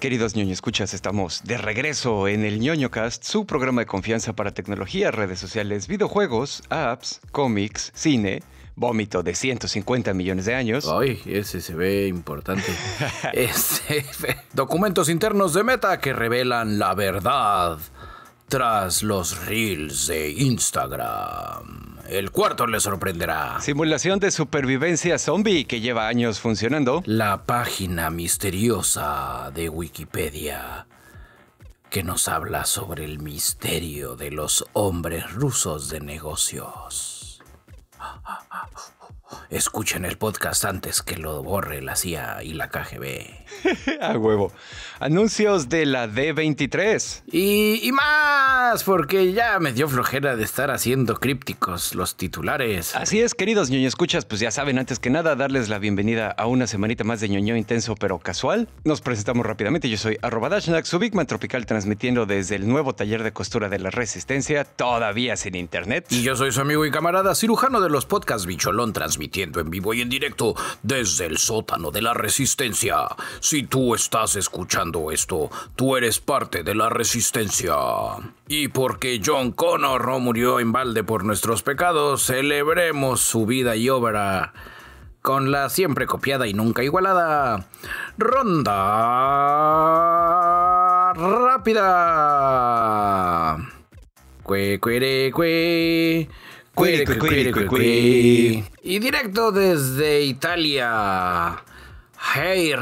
queridos ñoño escuchas, estamos de regreso en el ñoño cast, su programa de confianza para tecnología, redes sociales, videojuegos, apps, cómics, cine, vómito de 150 millones de años. Ay, ese se ve importante. documentos internos de Meta que revelan la verdad tras los reels de Instagram. El cuarto le sorprenderá. Simulación de supervivencia zombie que lleva años funcionando. La página misteriosa de Wikipedia que nos habla sobre el misterio de los hombres rusos de negocios. Escuchen el podcast antes que lo borre la CIA y la KGB. A huevo. Anuncios de la D23. Y, más, porque ya me dio flojera de estar haciendo crípticos los titulares. Así es, queridos ñoño escuchas, pues ya saben, antes que nada, darles la bienvenida a una semanita más de ñoño intenso pero casual. Nos presentamos rápidamente. Yo soy arroba Dashnak, su Bigman Tropical, transmitiendo desde el nuevo taller de costura de la Resistencia, todavía sin internet. Y yo soy su amigo y camarada, cirujano de los podcasts Bicholón Transmitido emitiendo en vivo y en directo desde el sótano de la resistencia. Si tú estás escuchando esto, tú eres parte de la resistencia. Y porque John Connor no murió en balde por nuestros pecados, celebremos su vida y obra con la siempre copiada y nunca igualada ronda rápida. Y directo desde Italia, Hair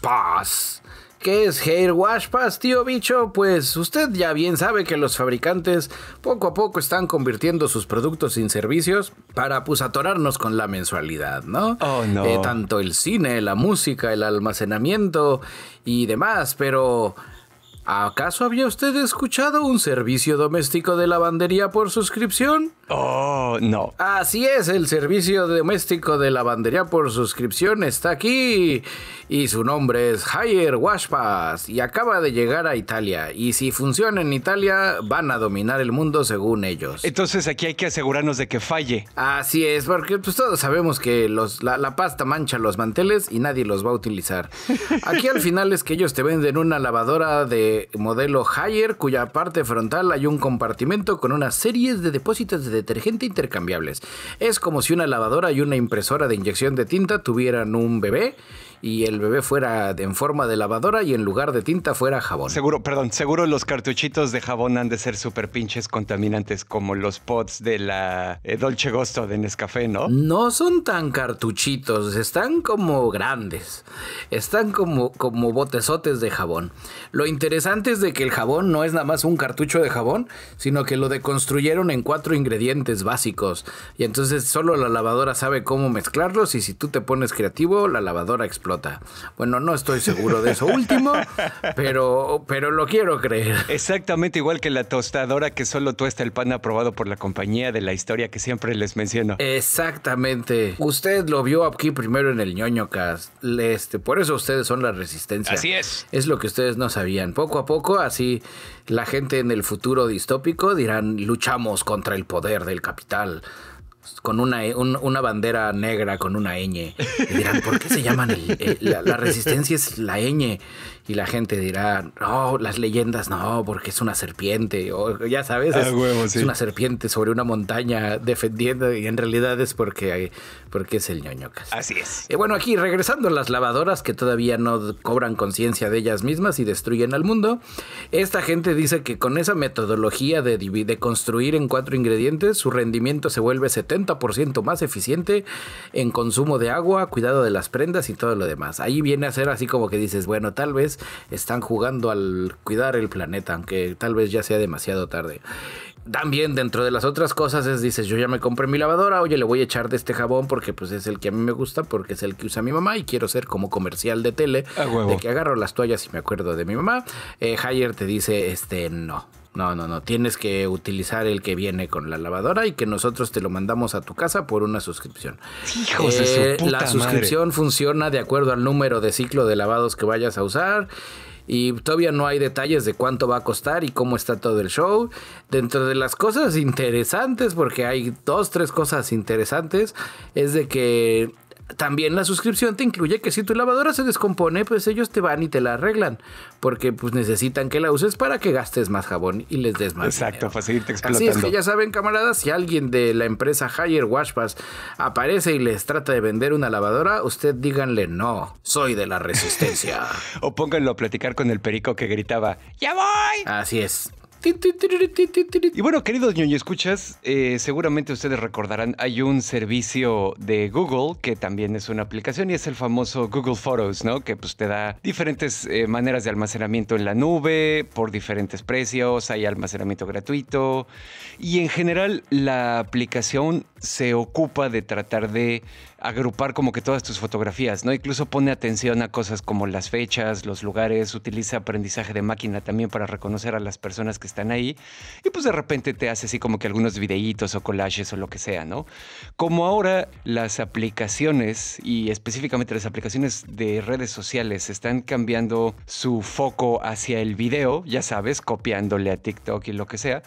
Pass. ¿Qué es Hair Wash Pass, tío bicho? Pues usted ya bien sabe que los fabricantes poco a poco están convirtiendo sus productos en servicios para pues con la mensualidad, ¿no? Oh, no. Eh, tanto el cine, la música, el almacenamiento y demás, pero ¿Acaso había usted escuchado un servicio doméstico de lavandería por suscripción? Oh, no. Así es, el servicio doméstico de lavandería por suscripción está aquí. Y su nombre es Higher Washpass y acaba de llegar a Italia. Y si funciona en Italia, van a dominar el mundo según ellos. Entonces aquí hay que asegurarnos de que falle. Así es, porque pues, todos sabemos que la pasta mancha los manteles y nadie los va a utilizar. Aquí al final es que ellos te venden una lavadora de modelo Higher, cuya parte frontal hay un compartimento con una serie de depósitos de detergente intercambiables. Es como si una lavadora y una impresora de inyección de tinta tuvieran un bebé y el bebé fuera en forma de lavadora y en lugar de tinta fuera jabón. Seguro, perdón, seguro los cartuchitos de jabón han de ser súper pinches contaminantes como los pots de la eh, Dolce Gusto de Nescafé, ¿no? No son tan cartuchitos, están como grandes, están como, como botezotes de jabón. Lo interesante es de que el jabón no es nada más un cartucho de jabón, sino que lo deconstruyeron en cuatro ingredientes básicos y entonces solo la lavadora sabe cómo mezclarlos y si tú te pones creativo, la lavadora explota bueno, no estoy seguro de eso último, pero, pero lo quiero creer. Exactamente igual que la tostadora que solo tuesta el pan aprobado por la compañía de la historia que siempre les menciono. Exactamente. Usted lo vio aquí primero en el ñoño cast. Este, por eso ustedes son la resistencia. Así es. Es lo que ustedes no sabían. Poco a poco, así la gente en el futuro distópico dirán, luchamos contra el poder del capital con una, e, una bandera negra con una ñ. Y dirán, ¿por qué se llaman la, resistencia es la ñ? y la gente dirá, no, las leyendas no, porque es una serpiente, o ya sabes, es, ah, una serpiente sobre una montaña defendiendo y en realidad es porque, porque es el ñoñocas. Así es. Y eh, bueno, aquí regresando a las lavadoras que todavía no cobran conciencia de ellas mismas y destruyen al mundo, esta gente dice que con esa metodología de, de construir en cuatro ingredientes, su rendimiento se vuelve 70% más eficiente en consumo de agua, cuidado de las prendas y todo lo demás. Ahí viene a ser así como que dices, bueno, tal vez están jugando al cuidar el planeta, aunque tal vez ya sea demasiado tarde. También dentro de las otras cosas es, dices, yo ya me compré mi lavadora, oye, le voy a echar de este jabón porque pues es el que a mí me gusta, porque es el que usa mi mamá y quiero ser como comercial de tele, de que agarro las toallas y me acuerdo de mi mamá. Eh, te dice, este, no, no, no, no. Tienes que utilizar el que viene con la lavadora y que nosotros te lo mandamos a tu casa por una suscripción. Eh, la suscripción funciona de acuerdo al número de ciclo de lavados que vayas a usar. Y todavía no hay detalles de cuánto va a costar y cómo está todo el show. Dentro de las cosas interesantes, porque hay dos, tres cosas interesantes, es de que también la suscripción te incluye que si tu lavadora se descompone, pues ellos te van y te la arreglan, porque pues necesitan que la uses para que gastes más jabón y les des más. Exacto, para seguirte explotando. Así es que ya saben, camaradas, si alguien de la empresa Higher Washpass aparece y les trata de vender una lavadora, usted díganle no, soy de la resistencia. o pónganlo a platicar con el perico que gritaba, "Ya voy." Así es. Y bueno, queridos niños escuchas, eh, seguramente ustedes recordarán, hay un servicio de Google que también es una aplicación y es el famoso Google Photos, ¿no? Que pues te da diferentes eh, maneras de almacenamiento en la nube, por diferentes precios, hay almacenamiento gratuito y en general la aplicación se ocupa de tratar de agrupar como que todas tus fotografías, ¿no? Incluso pone atención a cosas como las fechas, los lugares, utiliza aprendizaje de máquina también para reconocer a las personas que están ahí y pues de repente te hace así como que algunos videitos o collages o lo que sea, ¿no? Como ahora las aplicaciones y específicamente las aplicaciones de redes sociales están cambiando su foco hacia el video, ya sabes, copiándole a TikTok y lo que sea,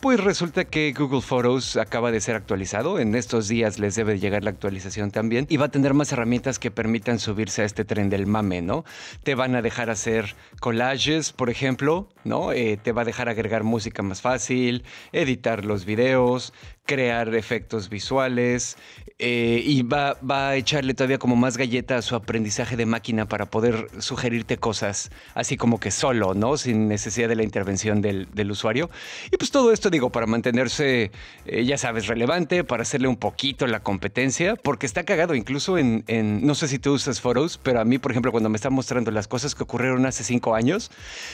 pues resulta que Google Photos acaba de ser actualizado. En estos días les debe llegar la actualización también y va a tener más herramientas que permitan subirse a este tren del mame, ¿no? Te van a dejar hacer collages, por ejemplo, ¿no? Eh, te va a dejar agregar música más fácil, editar los videos, crear efectos visuales eh, y va, va, a echarle todavía como más galleta a su aprendizaje de máquina para poder sugerirte cosas así como que solo, ¿no? Sin necesidad de la intervención del, del usuario. Y pues todo esto digo para mantenerse, eh, ya sabes, relevante, para hacerle un poquito la competencia, porque está cagado incluso en, en, no sé si tú usas Foros, pero a mí, por ejemplo, cuando me está mostrando las cosas que ocurrieron hace cinco años,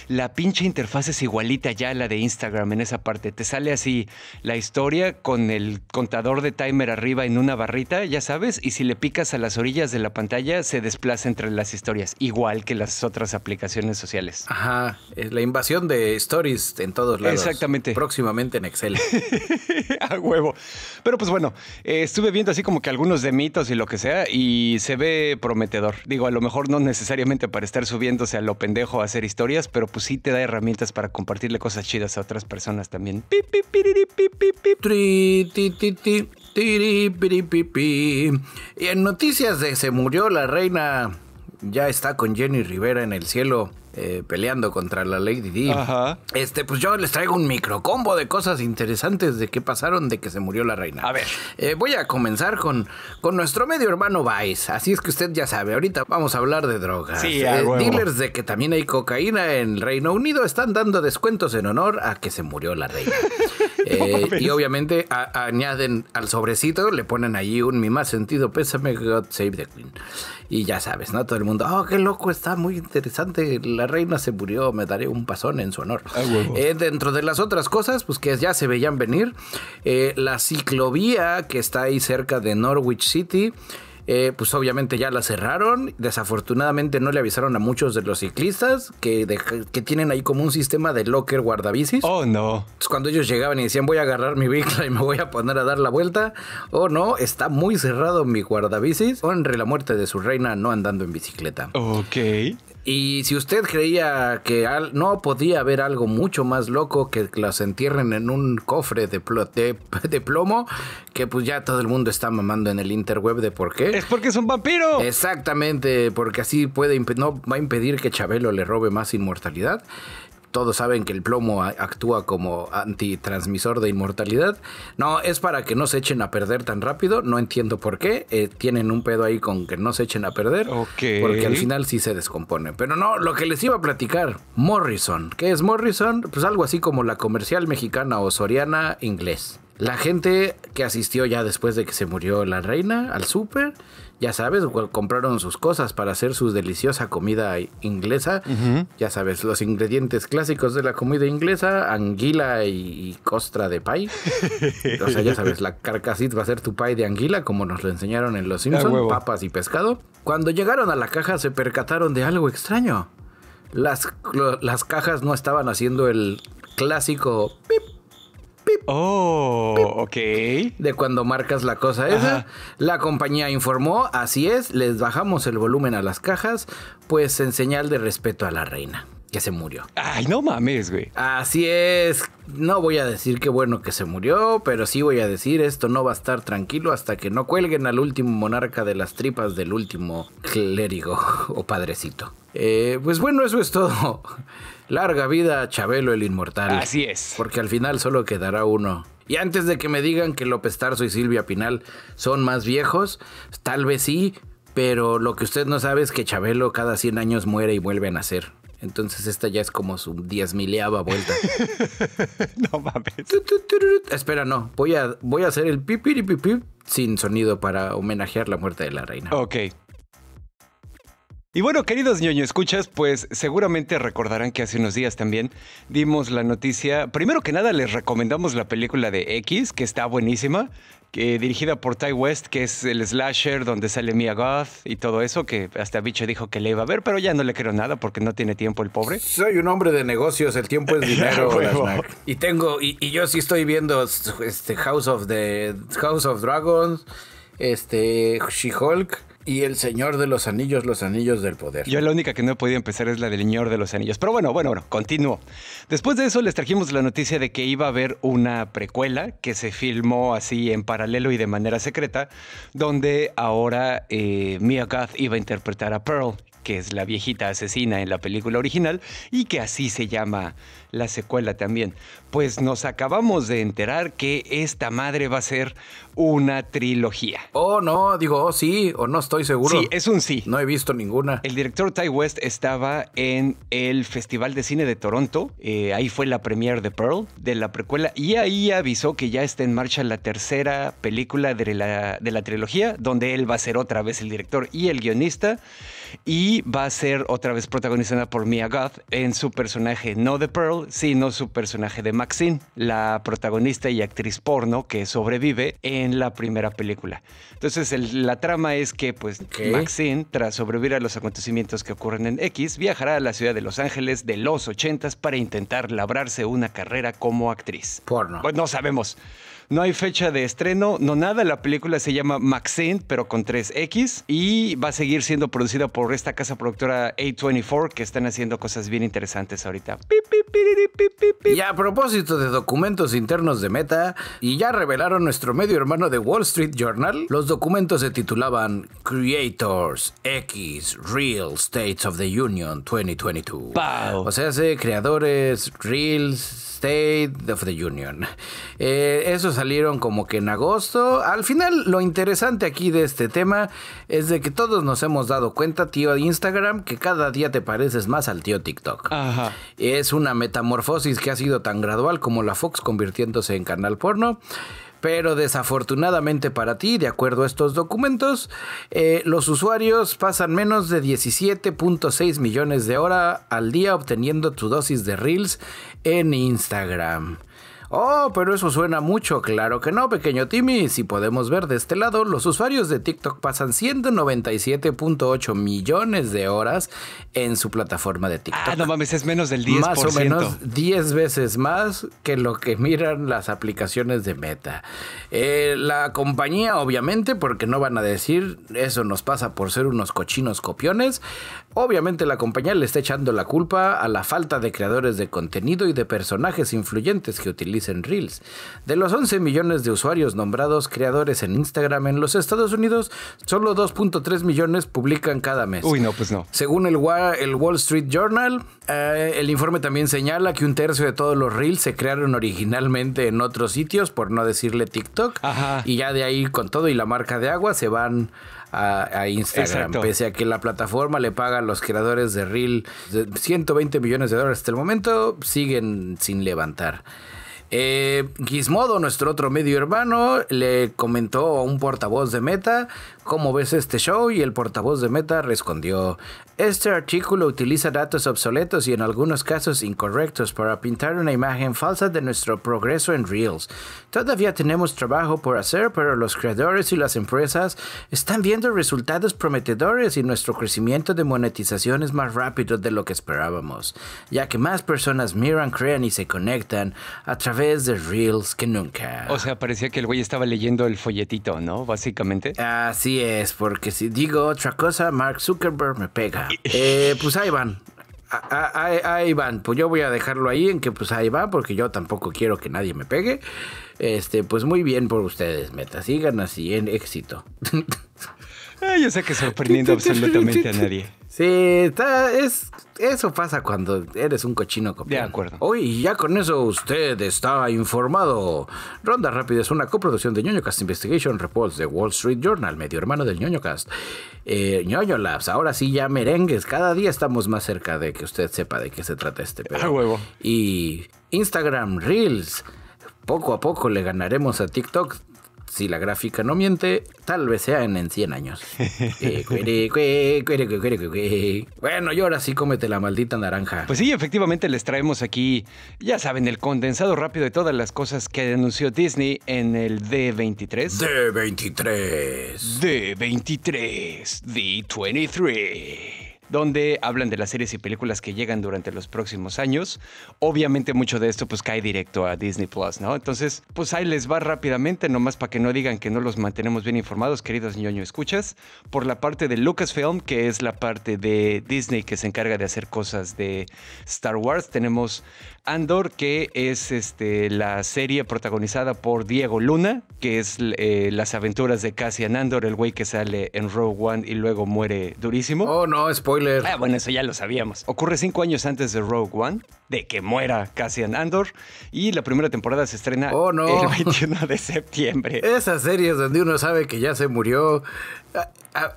la pinche interfaz es igualita ya a la de Instagram en esa parte. Te sale así la historia con el contador de timer arriba en una barrita, ya sabes, y si le picas a las orillas de la pantalla se desplaza entre las historias, igual que las otras aplicaciones sociales. Ajá, es la invasión de stories en todos lados. Exactamente. Próximamente en Excel. a huevo. Pero pues bueno, eh, estuve viendo así como que algunos de mitos y lo que sea y se ve prometedor. Digo, a lo mejor no necesariamente para estar subiéndose a lo pendejo a hacer historias, pero pues sí te da herramientas para compartirle cosas chidas a otras personas también. Pip, pip, pip, pip, pip. Y en noticias de se murió la reina, ya está con Jenny Rivera en el cielo. Eh, peleando contra la Lady D. Este, pues yo les traigo un micro combo de cosas interesantes de qué pasaron de que se murió la reina. A ver. Eh, voy a comenzar con, con nuestro medio hermano Vice. Así es que usted ya sabe, ahorita vamos a hablar de drogas. Sí, eh, dealers de que también hay cocaína en Reino Unido están dando descuentos en honor a que se murió la reina. y obviamente añaden al sobrecito, le ponen allí un mi más sentido pésame, God Save the Queen. Y ya sabes, ¿no? Todo el mundo, oh, qué loco, está muy interesante. La reina se murió, me daré un pasón en su honor. Ah, eh, dentro de las otras cosas, pues que ya se veían venir, eh, la ciclovía que está ahí cerca de Norwich City. Eh, pues obviamente ya la cerraron. Desafortunadamente no le avisaron a muchos de los ciclistas que, tienen ahí como un sistema de locker guardabicis. Oh, no. Entonces, cuando ellos llegaban y decían voy a agarrar mi bicla y me voy a poner a dar la vuelta, oh, no, está muy cerrado mi guardabicis. Honre la muerte de su reina no andando en bicicleta. Ok. Y si usted creía que no podía haber algo mucho más loco que las entierren en un cofre de, plomo, que pues ya todo el mundo está mamando en el interweb de por qué. Es porque es un vampiro. Exactamente, porque así puede no va a impedir que Chabelo le robe más inmortalidad todos saben que el plomo actúa como antitransmisor de inmortalidad. No, es para que no se echen a perder tan rápido. No entiendo por qué. Eh, tienen un pedo ahí con que no se echen a perder. Porque al final sí se descompone. Pero no, lo que les iba a platicar, Morrison. ¿Qué es Morrison? Pues algo así como la comercial mexicana o soriana inglés. La gente que asistió ya después de que se murió la reina al súper, ya sabes, compraron sus cosas para hacer su deliciosa comida inglesa. Ya sabes, los ingredientes clásicos de la comida inglesa, anguila y, costra de pie. o sea, ya sabes, la carcasita va a ser tu pie de anguila, como nos lo enseñaron en Los Simpsons, papas y pescado. Cuando llegaron a la caja se percataron de algo extraño. Las, las cajas no estaban haciendo el clásico oh, ok. De cuando marcas la cosa esa. La compañía informó, así es, les bajamos el volumen a las cajas, pues en señal de respeto a la reina que se murió. Ay, no mames, güey. Así es. No voy a decir qué bueno que se murió, pero sí voy a decir esto no va a estar tranquilo hasta que no cuelguen al último monarca de las tripas del último clérigo o padrecito. Eh, pues bueno, eso es todo. Larga vida a Chabelo el Inmortal. Así es. Porque al final solo quedará uno. Y antes de que me digan que López Tarso y Silvia Pinal son más viejos, tal vez sí, pero lo que usted no sabe es que Chabelo cada 100 años muere y vuelve a nacer. Entonces esta ya es como su diezmileava vuelta. no mames. Espera, no. Voy a, voy a hacer el pipiripipip sin sonido para homenajear la muerte de la reina. Ok. Y bueno, queridos ñoño escuchas, pues seguramente recordarán que hace unos días también dimos la noticia. Primero que nada, les recomendamos la película de X, que está buenísima, que dirigida por Ty West, que es el slasher donde sale Mia Goth y todo eso, que hasta Bicho dijo que le iba a ver, pero ya no le creo nada porque no tiene tiempo el pobre. Soy un hombre de negocios, el tiempo es dinero. y tengo, y, yo sí estoy viendo este House of the House of Dragons, este She-Hulk. Y El Señor de los Anillos, Los Anillos del Poder. Yo la única que no he podido empezar es la del Señor de los Anillos. Pero bueno, bueno, bueno, continúo. Después de eso les trajimos la noticia de que iba a haber una precuela que se filmó así en paralelo y de manera secreta, donde ahora eh, Mia Goth iba a interpretar a Pearl, que es la viejita asesina en la película original y que así se llama la secuela también. Pues nos acabamos de enterar que esta madre va a ser una trilogía. Oh, no, digo, oh, sí, o no estoy seguro. Sí, es un sí. No he visto ninguna. El director Ty West estaba en el Festival de Cine de Toronto, eh, ahí fue la premiere de Pearl, de la precuela, y ahí avisó que ya está en marcha la tercera película de la, de la trilogía, donde él va a ser otra vez el director y el guionista y va a ser otra vez protagonizada por Mia Goth en su personaje no The Pearl, sino su personaje de Maxine, la protagonista y actriz porno que sobrevive en la primera película. Entonces la trama es que pues Maxine, tras sobrevivir a los acontecimientos que ocurren en X, viajará a la ciudad de Los Ángeles de los 80 para intentar labrarse una carrera como actriz. Porno. Pues no sabemos. No hay fecha de estreno, no nada. La película se llama Maxine, pero con 3X. Y va a seguir siendo producida por esta casa productora A24, que están haciendo cosas bien interesantes ahorita. Y a propósito de documentos internos de Meta, y ya revelaron nuestro medio hermano de Wall Street Journal, los documentos se titulaban Creators X Real States of the Union 2022. O sea, se creadores Real State of the Union. Eso eh, esos salieron como que en agosto. Al final, lo interesante aquí de este tema es de que todos nos hemos dado cuenta, tío de Instagram, que cada día te pareces más al tío TikTok. Es una metamorfosis que ha sido tan gradual como la Fox convirtiéndose en canal porno. Pero desafortunadamente para ti, de acuerdo a estos documentos, eh, los usuarios pasan menos de 17.6 millones de horas al día obteniendo tu dosis de reels en Instagram. Oh, pero eso suena mucho, claro que no, pequeño Timmy. Si podemos ver de este lado, los usuarios de TikTok pasan 197.8 millones de horas en su plataforma de ah, TikTok. Ah, no mames, es menos del 10%. Más o menos 10 veces más que lo que miran las aplicaciones de Meta. Eh, la compañía, obviamente, porque no van a decir eso nos pasa por ser unos cochinos copiones, Obviamente la compañía le está echando la culpa a la falta de creadores de contenido y de personajes influyentes que utilicen Reels. De los 11 millones de usuarios nombrados creadores en Instagram en los Estados Unidos, solo 2.3 millones publican cada mes. Uy, no, pues no. Según el, el Wall Street Journal, eh, el informe también señala que un tercio de todos los Reels se crearon originalmente en otros sitios, por no decirle TikTok, Ajá. y ya de ahí con todo y la marca de agua se van a, Instagram. Pese a que la plataforma le paga a los creadores de Reel 120 millones de dólares hasta el momento, siguen sin levantar. Eh, Gizmodo, nuestro otro medio hermano, le comentó a un portavoz de Meta ¿Cómo ves este show? Y el portavoz de Meta respondió, este artículo utiliza datos obsoletos y en algunos casos incorrectos para pintar una imagen falsa de nuestro progreso en Reels. Todavía tenemos trabajo por hacer, pero los creadores y las empresas están viendo resultados prometedores y nuestro crecimiento de monetización es más rápido de lo que esperábamos, ya que más personas miran, crean y se conectan a través de Reels que nunca. O sea, parecía que el güey estaba leyendo el folletito, ¿no? Básicamente. Ah, sí es, porque si digo otra cosa, Mark Zuckerberg me pega. Eh, pues ahí van. Ahí, van, pues yo voy a dejarlo ahí en que pues ahí va, porque yo tampoco quiero que nadie me pegue. Este, pues muy bien por ustedes, meta. Sigan así en éxito. ay ah, yo sé que sorprendiendo absolutamente a nadie. Sí, está, es, eso pasa cuando eres un cochino copión. De acuerdo. Hoy ya con eso usted está informado. Ronda Rápida es una coproducción de ñoño Cast Investigation Reports de Wall Street Journal, medio hermano del ñoño Cast. Eh, ñoño Labs, ahora sí ya merengues. Cada día estamos más cerca de que usted sepa de qué se trata este pedo. huevo. Y Instagram Reels. Poco a poco le ganaremos a TikTok si la gráfica no miente, tal vez sean en 100 años. Eh, bueno, y ahora sí cómete la maldita naranja. Pues sí, efectivamente les traemos aquí, ya saben, el condensado rápido de todas las cosas que anunció Disney en el D23. D23. D23. D23. D23 donde hablan de las series y películas que llegan durante los próximos años. Obviamente mucho de esto pues cae directo a Disney Plus, ¿no? Entonces, pues ahí les va rápidamente, nomás para que no digan que no los mantenemos bien informados, queridos ñoño escuchas, por la parte de Lucasfilm, que es la parte de Disney que se encarga de hacer cosas de Star Wars, tenemos Andor, que es este, la serie protagonizada por Diego Luna, que es eh, las aventuras de Cassian Andor, el güey que sale en Rogue One y luego muere durísimo. Oh, no, spoiler Ah, bueno, eso ya lo sabíamos. Ocurre cinco años antes de Rogue One, de que muera Cassian Andor, y la primera temporada se estrena oh, el 21 de septiembre. Esas series donde uno sabe que ya se murió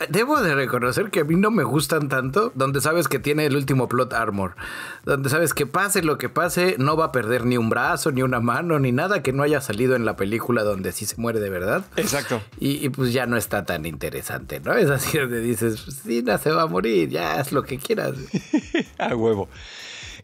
Debo de reconocer que a mí no me gustan tanto donde sabes que tiene el último plot armor, donde sabes que pase lo que pase, no va a perder ni un brazo, ni una mano, ni nada que no haya salido en la película donde sí se muere de verdad. Exacto. Y, pues ya no está tan interesante, ¿no? Es así donde dices, Sina pues, se va a morir, ya haz lo que quieras. a huevo.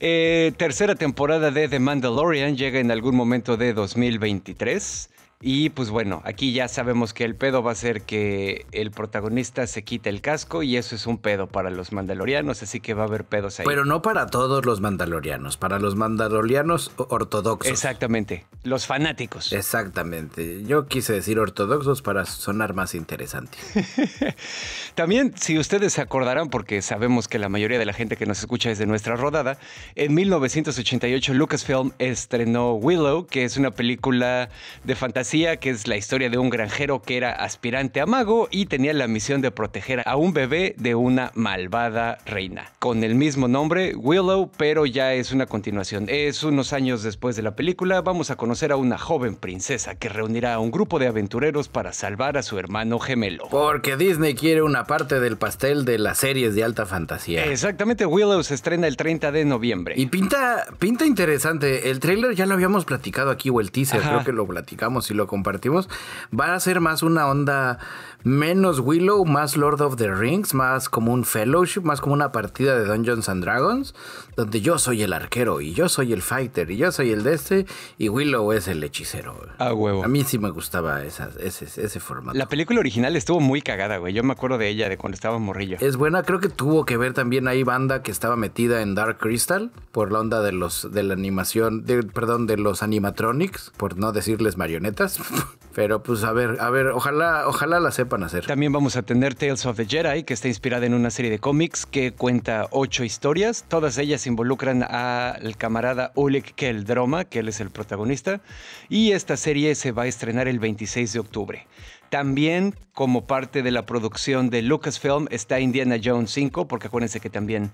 Eh, tercera temporada de The Mandalorian llega en algún momento de 2023. Y pues bueno, aquí ya sabemos que el pedo va a ser que el protagonista se quite el casco y eso es un pedo para los mandalorianos, así que va a haber pedos ahí. Pero no para todos los mandalorianos, para los mandalorianos ortodoxos. Exactamente, los fanáticos. Exactamente, yo quise decir ortodoxos para sonar más interesante. También, si ustedes se acordarán, porque sabemos que la mayoría de la gente que nos escucha es de nuestra rodada, en 1988 Lucasfilm estrenó Willow, que es una película de fantasía que es la historia de un granjero que era aspirante a mago y tenía la misión de proteger a un bebé de una malvada reina. Con el mismo nombre, Willow, pero ya es una continuación. Es unos años después de la película, vamos a conocer a una joven princesa que reunirá a un grupo de aventureros para salvar a su hermano gemelo. Porque Disney quiere una parte del pastel de las series de alta fantasía. Exactamente, Willow se estrena el 30 de noviembre. Y pinta, pinta interesante. El trailer ya lo habíamos platicado aquí, o el teaser, creo que lo platicamos lo compartimos, va a ser más una onda menos Willow, más Lord of the Rings, más como un fellowship, más como una partida de Dungeons and Dragons, donde yo soy el arquero y yo soy el fighter y yo soy el de este y Willow es el hechicero. A huevo. A mí sí me gustaba esa, ese, ese formato. La película original estuvo muy cagada, güey. Yo me acuerdo de ella, de cuando estaba morrillo. Es buena, creo que tuvo que ver también ahí banda que estaba metida en Dark Crystal por la onda de los de la animación, perdón, de los animatronics, por no decirles marionetas. Pero pues a ver, a ver, ojalá, ojalá la sepan hacer. También vamos a tener Tales of the Jedi, que está inspirada en una serie de cómics que cuenta ocho historias. Todas ellas involucran al camarada Oleg Keldroma, que él es el protagonista. Y esta serie se va a estrenar el 26 de octubre. También, como parte de la producción de Lucasfilm, está Indiana Jones 5, porque acuérdense que también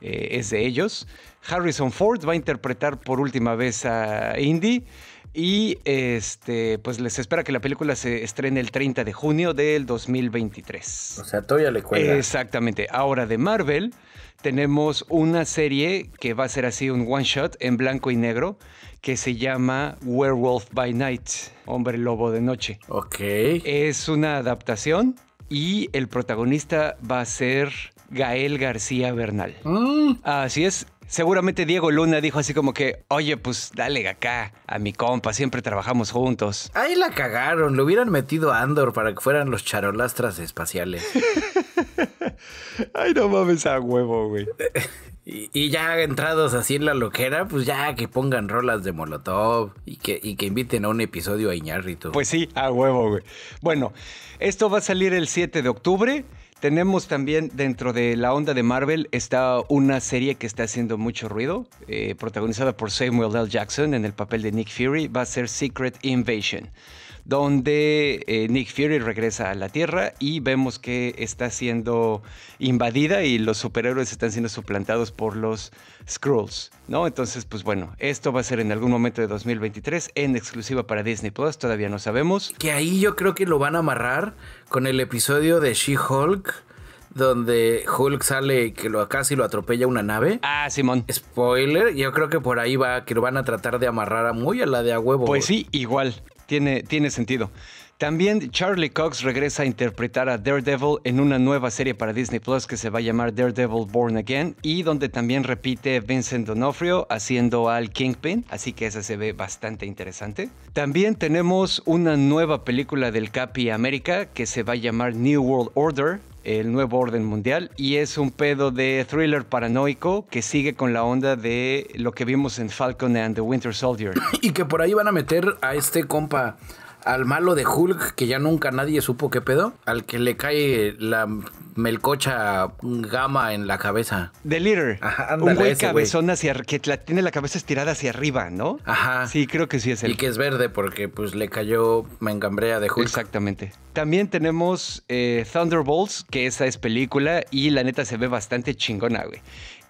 eh, es de ellos. Harrison Ford va a interpretar por última vez a Indy. Y este, pues les espera que la película se estrene el 30 de junio del 2023. O sea, todavía le cuelga. Exactamente. Ahora de Marvel tenemos una serie que va a ser así un one shot en blanco y negro que se llama Werewolf by Night, Hombre Lobo de Noche. Ok. Es una adaptación y el protagonista va a ser Gael García Bernal. Mm. Así es. Seguramente Diego Luna dijo así como que, oye, pues dale acá a mi compa, siempre trabajamos juntos. Ahí la cagaron, le hubieran metido a Andor para que fueran los charolastras espaciales. Ay, no mames a huevo, güey. Y, ya entrados así en la loquera, pues ya que pongan rolas de Molotov y que, inviten a un episodio a Iñárritu. Pues sí, a huevo, güey. Bueno, esto va a salir el 7 de octubre. Tenemos también dentro de la onda de Marvel está una serie que está haciendo mucho ruido, eh, protagonizada por Samuel L. Jackson en el papel de Nick Fury, va a ser Secret Invasion donde eh, Nick Fury regresa a la Tierra y vemos que está siendo invadida y los superhéroes están siendo suplantados por los Skrulls, ¿no? Entonces, pues bueno, esto va a ser en algún momento de 2023 en exclusiva para Disney Plus, todavía no sabemos. Que ahí yo creo que lo van a amarrar con el episodio de She-Hulk donde Hulk sale y que lo, casi lo atropella una nave. Ah, Simón. Spoiler, yo creo que por ahí va, que lo van a tratar de amarrar a muy a la de a huevo. Pues sí, igual tiene, sentido. También Charlie Cox regresa a interpretar a Daredevil en una nueva serie para Disney Plus que se va a llamar Daredevil Born Again y donde también repite Vincent D'Onofrio haciendo al Kingpin, así que esa se ve bastante interesante. También tenemos una nueva película del Capi América que se va a llamar New World Order el nuevo orden mundial y es un pedo de thriller paranoico que sigue con la onda de lo que vimos en Falcon and the Winter Soldier. Y que por ahí van a meter a este compa, al malo de Hulk, que ya nunca nadie supo qué pedo, al que le cae la melcocha gama en la cabeza. The un buen cabezón hacia que tiene la cabeza estirada hacia arriba, ¿no? Ajá. Sí, creo que sí es él. Y que es verde porque pues le cayó mengambrea de Hulk. Exactamente. También tenemos eh, Thunderbolts, que esa es película y la neta se ve bastante chingona, güey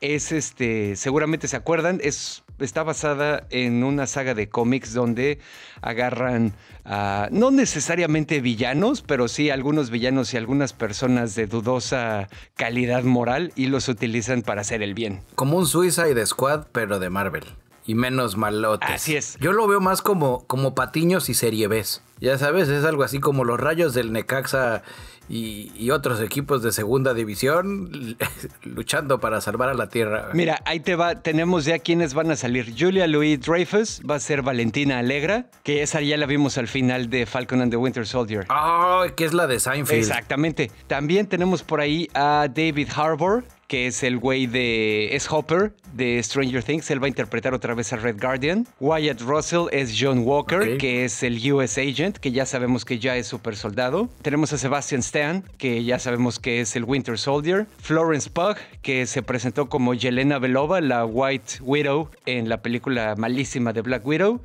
es este, seguramente se acuerdan, es está basada en una saga de cómics donde agarran a, no necesariamente villanos, pero sí algunos villanos y algunas personas de dudosa calidad moral y los utilizan para hacer el bien. Como un Suicide Squad, pero de Marvel. Y menos malotes. Así es. Yo lo veo más como, como patiños y serie B. Ya sabes, es algo así como los rayos del Necaxa y, otros equipos de segunda división luchando para salvar a la tierra. Mira, ahí te va, tenemos ya quienes van a salir. Julia Louis Dreyfus va a ser Valentina Alegra, que esa ya la vimos al final de Falcon and the Winter Soldier. Ah, que es la de Seinfeld. Exactamente. También tenemos por ahí a David Harbour, que es el güey de. Es Hopper de Stranger Things. Él va a interpretar otra vez a Red Guardian. Wyatt Russell es John Walker, que es el US Agent, que ya sabemos que ya es super soldado. Tenemos a Sebastian Stan, que ya sabemos que es el Winter Soldier. Florence Pugh, que se presentó como Yelena Belova, la White Widow en la película malísima de Black Widow.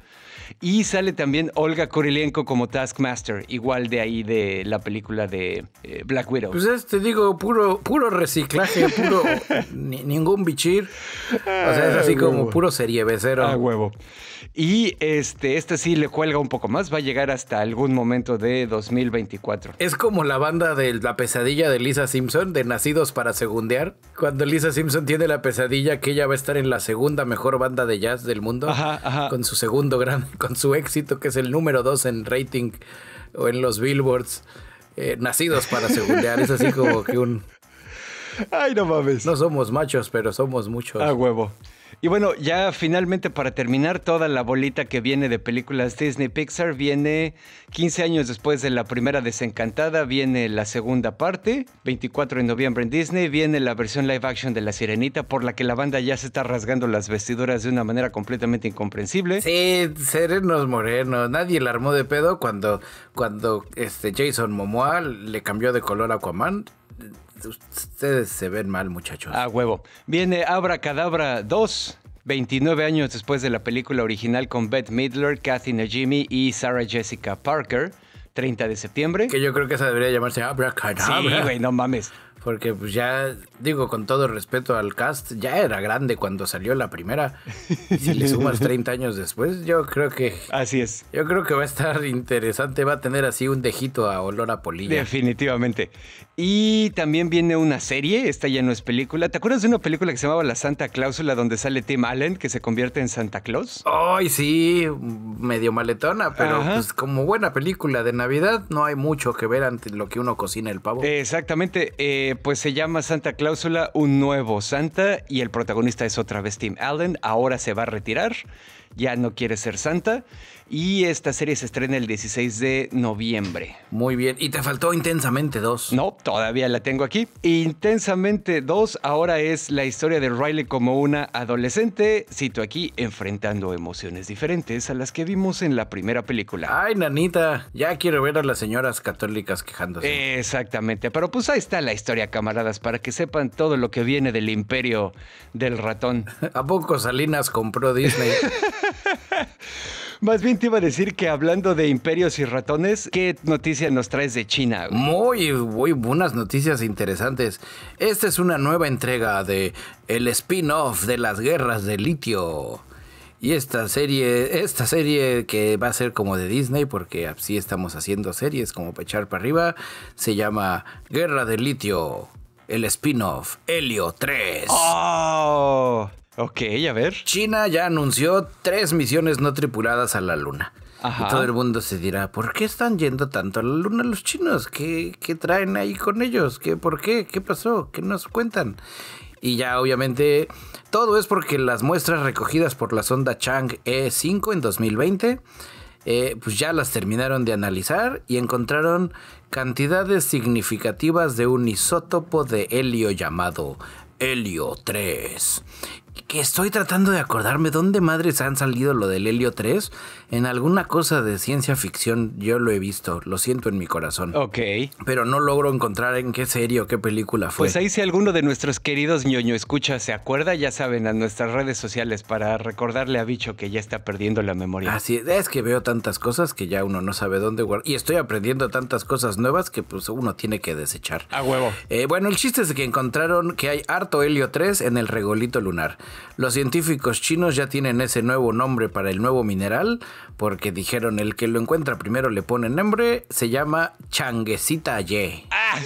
Y sale también Olga Kurilenko como Taskmaster, igual de ahí de la película de eh, Black Widow. Pues es, te digo, puro, puro reciclaje, puro ningún bichir. O sea, es ah, así como puro serie becero. Ah, huevo. Y este, este sí le cuelga un poco más, va a llegar hasta algún momento de 2024. Es como la banda de la pesadilla de Lisa Simpson, de Nacidos para Segundear. Cuando Lisa Simpson tiene la pesadilla que ella va a estar en la segunda mejor banda de jazz del mundo, con su segundo gran con su éxito, que es el número dos en rating o en los billboards, eh, nacidos para segundear. es así como que un. Ay, no mames. No somos machos, pero somos muchos. A huevo. Y bueno, ya finalmente para terminar, toda la bolita que viene de películas Disney Pixar viene 15 años después de la primera desencantada, viene la segunda parte, 24 de noviembre en Disney, viene la versión live action de La Sirenita, por la que la banda ya se está rasgando las vestiduras de una manera completamente incomprensible. Sí, serenos morenos, nadie la armó de pedo cuando, cuando este Jason Momoa le cambió de color a Aquaman ustedes se ven mal, muchachos. A huevo. Viene Abra Cadabra 2. 29 años después de la película original con Beth Midler, Kathy Najimy y Sarah Jessica Parker, 30 de septiembre. Que yo creo que esa debería llamarse Abra Cadabra güey, no mames. Porque pues ya, digo, con todo respeto al cast, ya era grande cuando salió la primera. Y si le sumas 30 años después, yo creo que... Así es. Yo creo que va a estar interesante, va a tener así un dejito a olor a polilla. Definitivamente. Y también viene una serie, esta ya no es película. ¿Te acuerdas de una película que se llamaba La Santa Cláusula donde sale Tim Allen que se convierte en Santa Claus? Ay, sí, medio maletona, pero pues, como buena película de Navidad no hay mucho que ver ante lo que uno cocina el pavo. Exactamente, eh, pues se llama Santa Cláusula, un nuevo Santa y el protagonista es otra vez Tim Allen, ahora se va a retirar ya no quiere ser santa. Y esta serie se estrena el 16 de noviembre. Muy bien. Y te faltó Intensamente dos. No, todavía la tengo aquí. Intensamente dos ahora es la historia de Riley como una adolescente, cito aquí, enfrentando emociones diferentes a las que vimos en la primera película. Ay, nanita, ya quiero ver a las señoras católicas quejándose. Exactamente. Pero pues ahí está la historia, camaradas, para que sepan todo lo que viene del imperio del ratón. ¿A poco Salinas compró Disney? Más bien te iba a decir que hablando de imperios y ratones, ¿qué noticia nos traes de China? Muy, muy buenas noticias interesantes. Esta es una nueva entrega de el spin-off de las guerras de litio. Y esta serie, esta serie que va a ser como de Disney, porque así estamos haciendo series como Pechar para arriba, se llama Guerra de Litio, el spin-off Helio 3. ¡Oh! Ok, a ver. China ya anunció tres misiones no tripuladas a la Luna. Ajá. Y todo el mundo se dirá, ¿por qué están yendo tanto a la luna los chinos? ¿Qué, traen ahí con ellos? ¿Qué, ¿Por qué? ¿Qué pasó? ¿Qué nos cuentan? Y ya obviamente todo es porque las muestras recogidas por la sonda Chang E5 en 2020, eh, pues ya las terminaron de analizar y encontraron cantidades significativas de un isótopo de helio llamado helio 3 que estoy tratando de acordarme dónde madres han salido lo del helio 3. En alguna cosa de ciencia ficción yo lo he visto, lo siento en mi corazón. Ok. Pero no logro encontrar en qué serie o qué película fue. Pues ahí si alguno de nuestros queridos ñoño escucha se acuerda, ya saben, a nuestras redes sociales para recordarle a Bicho que ya está perdiendo la memoria. Así es, es que veo tantas cosas que ya uno no sabe dónde guardar. Y estoy aprendiendo tantas cosas nuevas que pues uno tiene que desechar. A huevo. Eh, bueno, el chiste es que encontraron que hay harto helio 3 en el regolito lunar. Los científicos chinos ya tienen ese nuevo nombre para el nuevo mineral, porque dijeron el que lo encuentra primero le pone nombre, se llama changuecita ye. Ah,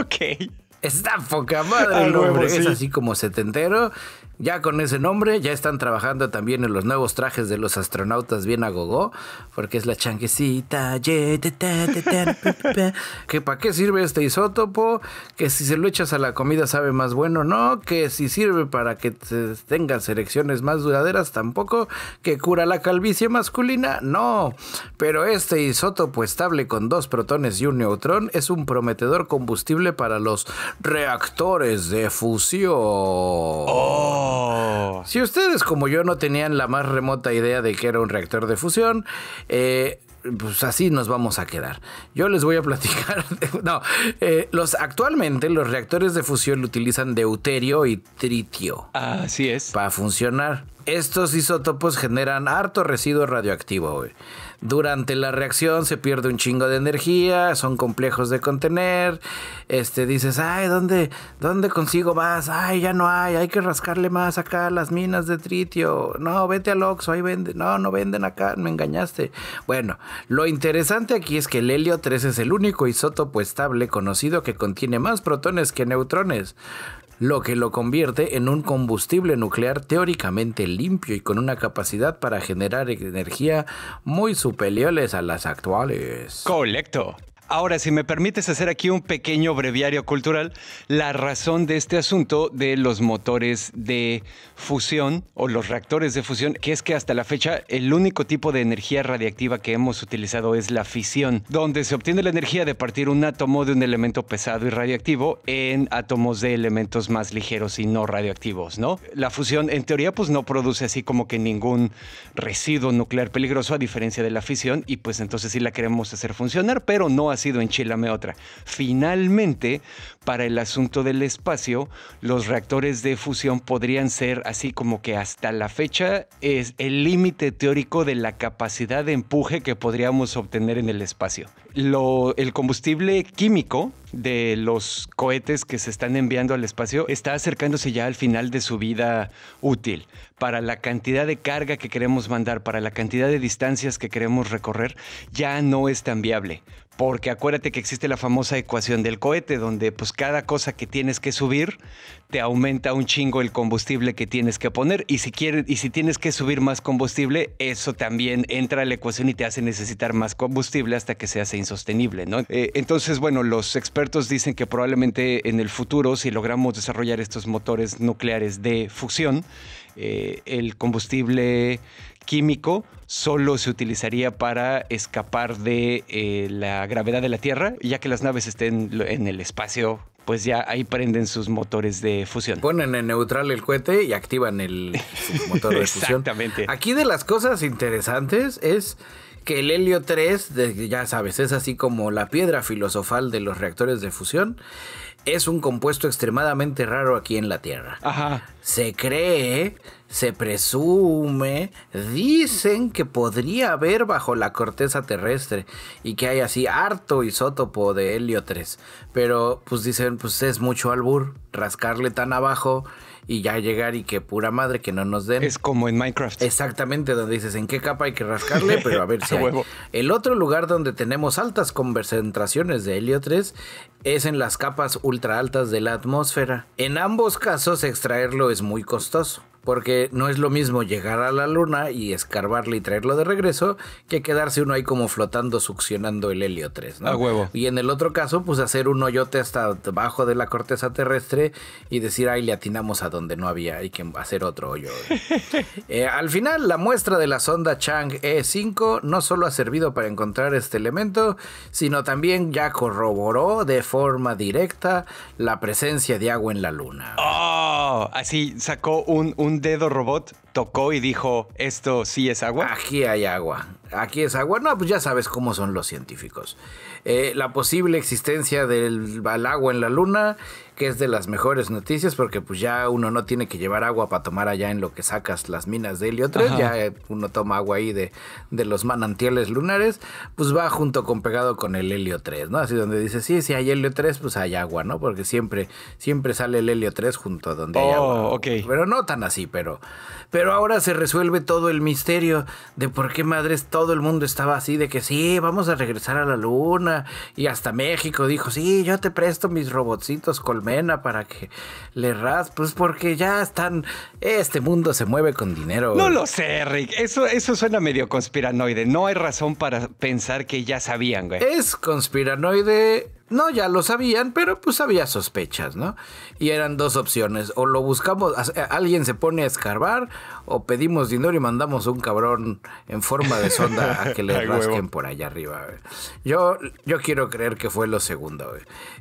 ok. Está poca madre el ah, nombre, es así como setentero ya con ese nombre, ya están trabajando también en los nuevos trajes de los astronautas bien a porque es la chanquecita. que para qué sirve este isótopo, que si se lo echas a la comida sabe más bueno, no, que si sirve para que tengas erecciones más duraderas tampoco, que cura la calvicie masculina, no. Pero este isótopo estable con dos protones y un neutrón es un prometedor combustible para los reactores de fusión. Oh. Oh. Si ustedes como yo no tenían la más remota idea de que era un reactor de fusión, eh, pues así nos vamos a quedar. Yo les voy a platicar. no, eh, los, actualmente los reactores de fusión utilizan deuterio y tritio. Así es. Para funcionar. Estos isótopos generan harto residuo radioactivo. hoy. Durante la reacción se pierde un chingo de energía, son complejos de contener. Este dices, "Ay, ¿dónde consigo más? Ay, ya no hay, hay que rascarle más acá las minas de tritio. No, vete al oxo, ahí venden, No, no venden acá, me engañaste." Bueno, lo interesante aquí es que el helio 3 es el único isótopo estable conocido que contiene más protones que neutrones lo que lo convierte en un combustible nuclear teóricamente limpio y con una capacidad para generar energía muy superiores a las actuales. Colecto. Ahora, si me permites hacer aquí un pequeño breviario cultural, la razón de este asunto de los motores de fusión o los reactores de fusión, que es que hasta la fecha el único tipo de energía radiactiva que hemos utilizado es la fisión, donde se obtiene la energía de partir un átomo de un elemento pesado y radiactivo en átomos de elementos más ligeros y no radioactivos, ¿no? La fusión, en teoría, pues no produce así como que ningún residuo nuclear peligroso, a diferencia de la fisión, y pues entonces sí la queremos hacer funcionar, pero no así sido en Chilame otra. Finalmente para el asunto del espacio, los reactores de fusión podrían ser así como que hasta la fecha es el límite teórico de la capacidad de empuje que podríamos obtener en el espacio. Lo, el combustible químico de los cohetes que se están enviando al espacio está acercándose ya al final de su vida útil. Para la cantidad de carga que queremos mandar, para la cantidad de distancias que queremos recorrer, ya no es tan viable. Porque acuérdate que existe la famosa ecuación del cohete, donde pues cada cosa que tienes que subir te aumenta un chingo el combustible que tienes que poner y si quieres y si tienes que subir más combustible, eso también entra a la ecuación y te hace necesitar más combustible hasta que se hace insostenible, eh, entonces, bueno, los expertos dicen que probablemente en el futuro si logramos desarrollar estos motores nucleares de fusión, eh, el combustible químico solo se utilizaría para escapar de eh, la gravedad de la Tierra, ya que las naves estén en el espacio pues ya ahí prenden sus motores de fusión. Ponen en neutral el cohete y activan el motor de fusión. Exactamente. Aquí de las cosas interesantes es que el helio 3, ya sabes, es así como la piedra filosofal de los reactores de fusión. Es un compuesto extremadamente raro aquí en la Tierra. Ajá. Se cree se presume, dicen que podría haber bajo la corteza terrestre y que hay así harto isótopo de helio 3. Pero pues dicen, pues es mucho albur rascarle tan abajo y ya llegar y que pura madre que no nos den. Es como en Minecraft. Exactamente, donde dices en qué capa hay que rascarle, pero a ver si. El otro lugar donde tenemos altas concentraciones de helio 3 es en las capas ultra altas de la atmósfera. En ambos casos extraerlo es muy costoso porque no es lo mismo llegar a la luna y escarbarle y traerlo de regreso que quedarse uno ahí como flotando succionando el helio 3, ¿no? A huevo. Y en el otro caso, pues hacer un hoyote hasta debajo de la corteza terrestre y decir, ay, le atinamos a donde no había, hay que hacer otro hoyo. Eh, al final, la muestra de la sonda Chang E5 no solo ha servido para encontrar este elemento, sino también ya corroboró de forma directa la presencia de agua en la luna. Oh, ah, así sacó un un dedo robot tocó y dijo, esto sí es agua? Aquí hay agua, aquí es agua. No, pues ya sabes cómo son los científicos. Eh, la posible existencia del agua en la luna que es de las mejores noticias porque pues ya uno no tiene que llevar agua para tomar allá en lo que sacas las minas de helio 3, ya eh, uno toma agua ahí de, de los manantiales lunares, pues va junto con pegado con el helio 3, ¿no? Así donde dice, sí, si hay helio 3, pues hay agua, ¿no? Porque siempre, siempre sale el helio 3 junto a donde hay oh, agua. Pero no tan así, pero, pero ahora se resuelve todo el misterio de por qué madres todo el mundo estaba así, de que sí, vamos a regresar a la luna y hasta México dijo, sí, yo te presto mis robotcitos con para que le ras, pues porque ya están, este mundo se mueve con dinero. No lo sé, Rick, eso, eso suena medio conspiranoide, no hay razón para pensar que ya sabían, güey. Es conspiranoide no, ya lo sabían, pero pues había sospechas, ¿no? Y eran dos opciones. O lo buscamos, eh, alguien se pone a escarbar, o pedimos dinero y mandamos un cabrón en forma de sonda a que le rasquen por allá arriba. Yo, yo quiero creer que fue lo segundo.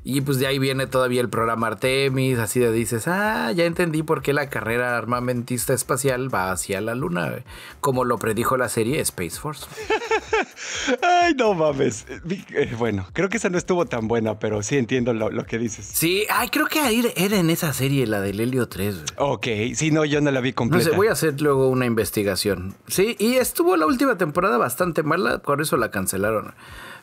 Y pues de ahí viene todavía el programa Artemis, así de dices, ah, ya entendí por qué la carrera armamentista espacial va hacia la luna, como lo predijo la serie Space Force. Ay, no mames. Eh, bueno, creo que esa no estuvo tan buena no, pero sí entiendo lo, que dices. Sí, ay, creo que era en esa serie, la del Helio 3. Ok, sí, no, yo no la vi completa. voy a hacer luego una investigación. Sí, y estuvo la última temporada bastante mala, por eso la cancelaron.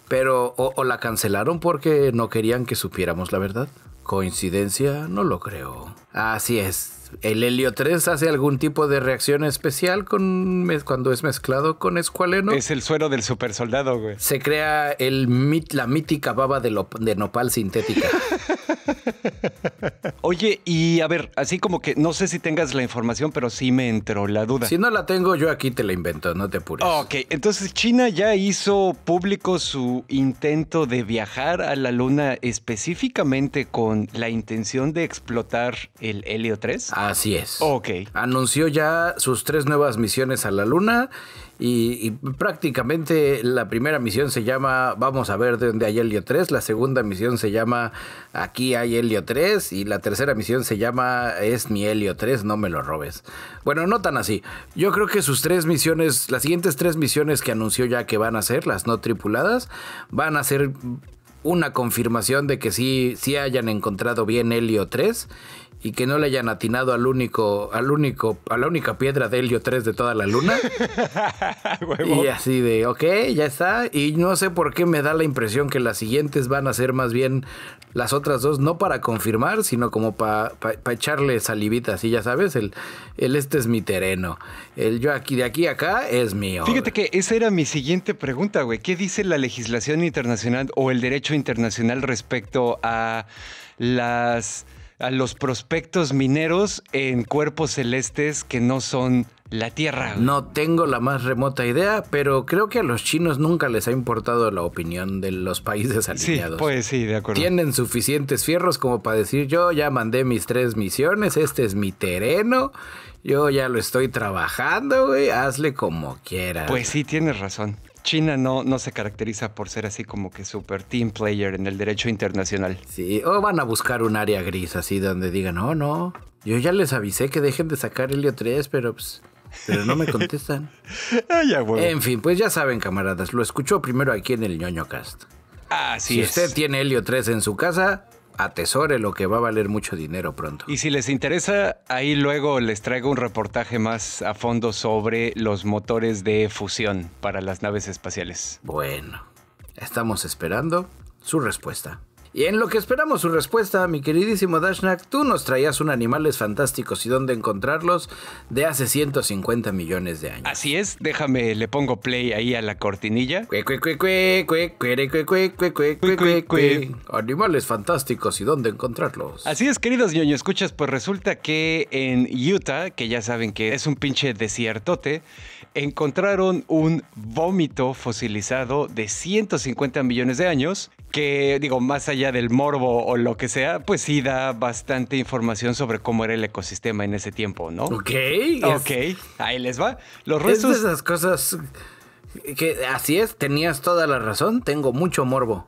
Pero, o la cancelaron porque no querían que supiéramos la verdad. Coincidencia, no lo creo. Así es, el helio 3 hace algún tipo de reacción especial con cuando es mezclado con escualeno. Es el suero del supersoldado, güey. Se crea el la mítica baba de, de nopal sintética. Oye, y a ver, así como que no sé si tengas la información, pero sí me entró la duda. Si no la tengo, yo aquí te la invento, no te apures. Ok, entonces China ya hizo público su intento de viajar a la Luna específicamente con la intención de explotar el helio 3. Así es. Ok. Anunció ya sus tres nuevas misiones a la Luna y, prácticamente la primera misión se llama Vamos a ver de dónde hay helio 3, la segunda misión se llama Aquí hay helio 3 y la tercera misión se llama Es mi helio 3, no me lo robes. Bueno, no tan así. Yo creo que sus tres misiones, las siguientes tres misiones que anunció ya que van a ser, las no tripuladas, van a ser una confirmación de que sí, sí hayan encontrado bien helio 3 y que no le hayan atinado al único, al único, a la única piedra de Helio 3 de toda la luna. y así de, ok, ya está. Y no sé por qué me da la impresión que las siguientes van a ser más bien las otras dos, no para confirmar, sino como para echarle salivita, así ya sabes, el, el este es mi terreno. El yo aquí, de aquí a acá es mío. Fíjate que esa era mi siguiente pregunta, güey. ¿Qué dice la legislación internacional o el derecho internacional respecto a las a los prospectos mineros en cuerpos celestes que no son la Tierra. No tengo la más remota idea, pero creo que a los chinos nunca les ha importado la opinión de los países alineados. Sí, pues sí, de acuerdo. Tienen suficientes fierros como para decir yo ya mandé mis tres misiones, este es mi terreno, yo ya lo estoy trabajando, güey, hazle como quieras. Pues sí, tienes razón. China no, no se caracteriza por ser así como que super team player en el derecho internacional. Sí, o van a buscar un área gris así donde digan, oh, no, yo ya les avisé que dejen de sacar Helio 3, pero pues... Pero no me contestan. En fin, pues ya saben, camaradas, lo escuchó primero aquí en el ñoño cast. Así si usted tiene Helio 3 en su casa, atesore lo que va a valer mucho dinero pronto. Y si les interesa, ahí luego les traigo un reportaje más a fondo sobre los motores de fusión para las naves espaciales. Bueno, estamos esperando su respuesta. Y en lo que esperamos su respuesta, mi queridísimo Dashnak, tú nos traías un Animales Fantásticos y dónde encontrarlos de hace 150 millones de años. Así es, déjame, le pongo play ahí a la cortinilla. Animales Fantásticos y dónde encontrarlos. Así es, queridos ñoño escuchas, pues resulta que en Utah, que ya saben que es un pinche desiertote, encontraron un vómito fosilizado de 150 millones de años que, digo, más allá del morbo o lo que sea, pues sí da bastante información sobre cómo era el ecosistema en ese tiempo, ¿no? Ok. Ok, ahí les va. Los restos... Es de esas cosas que así es, tenías toda la razón, tengo mucho morbo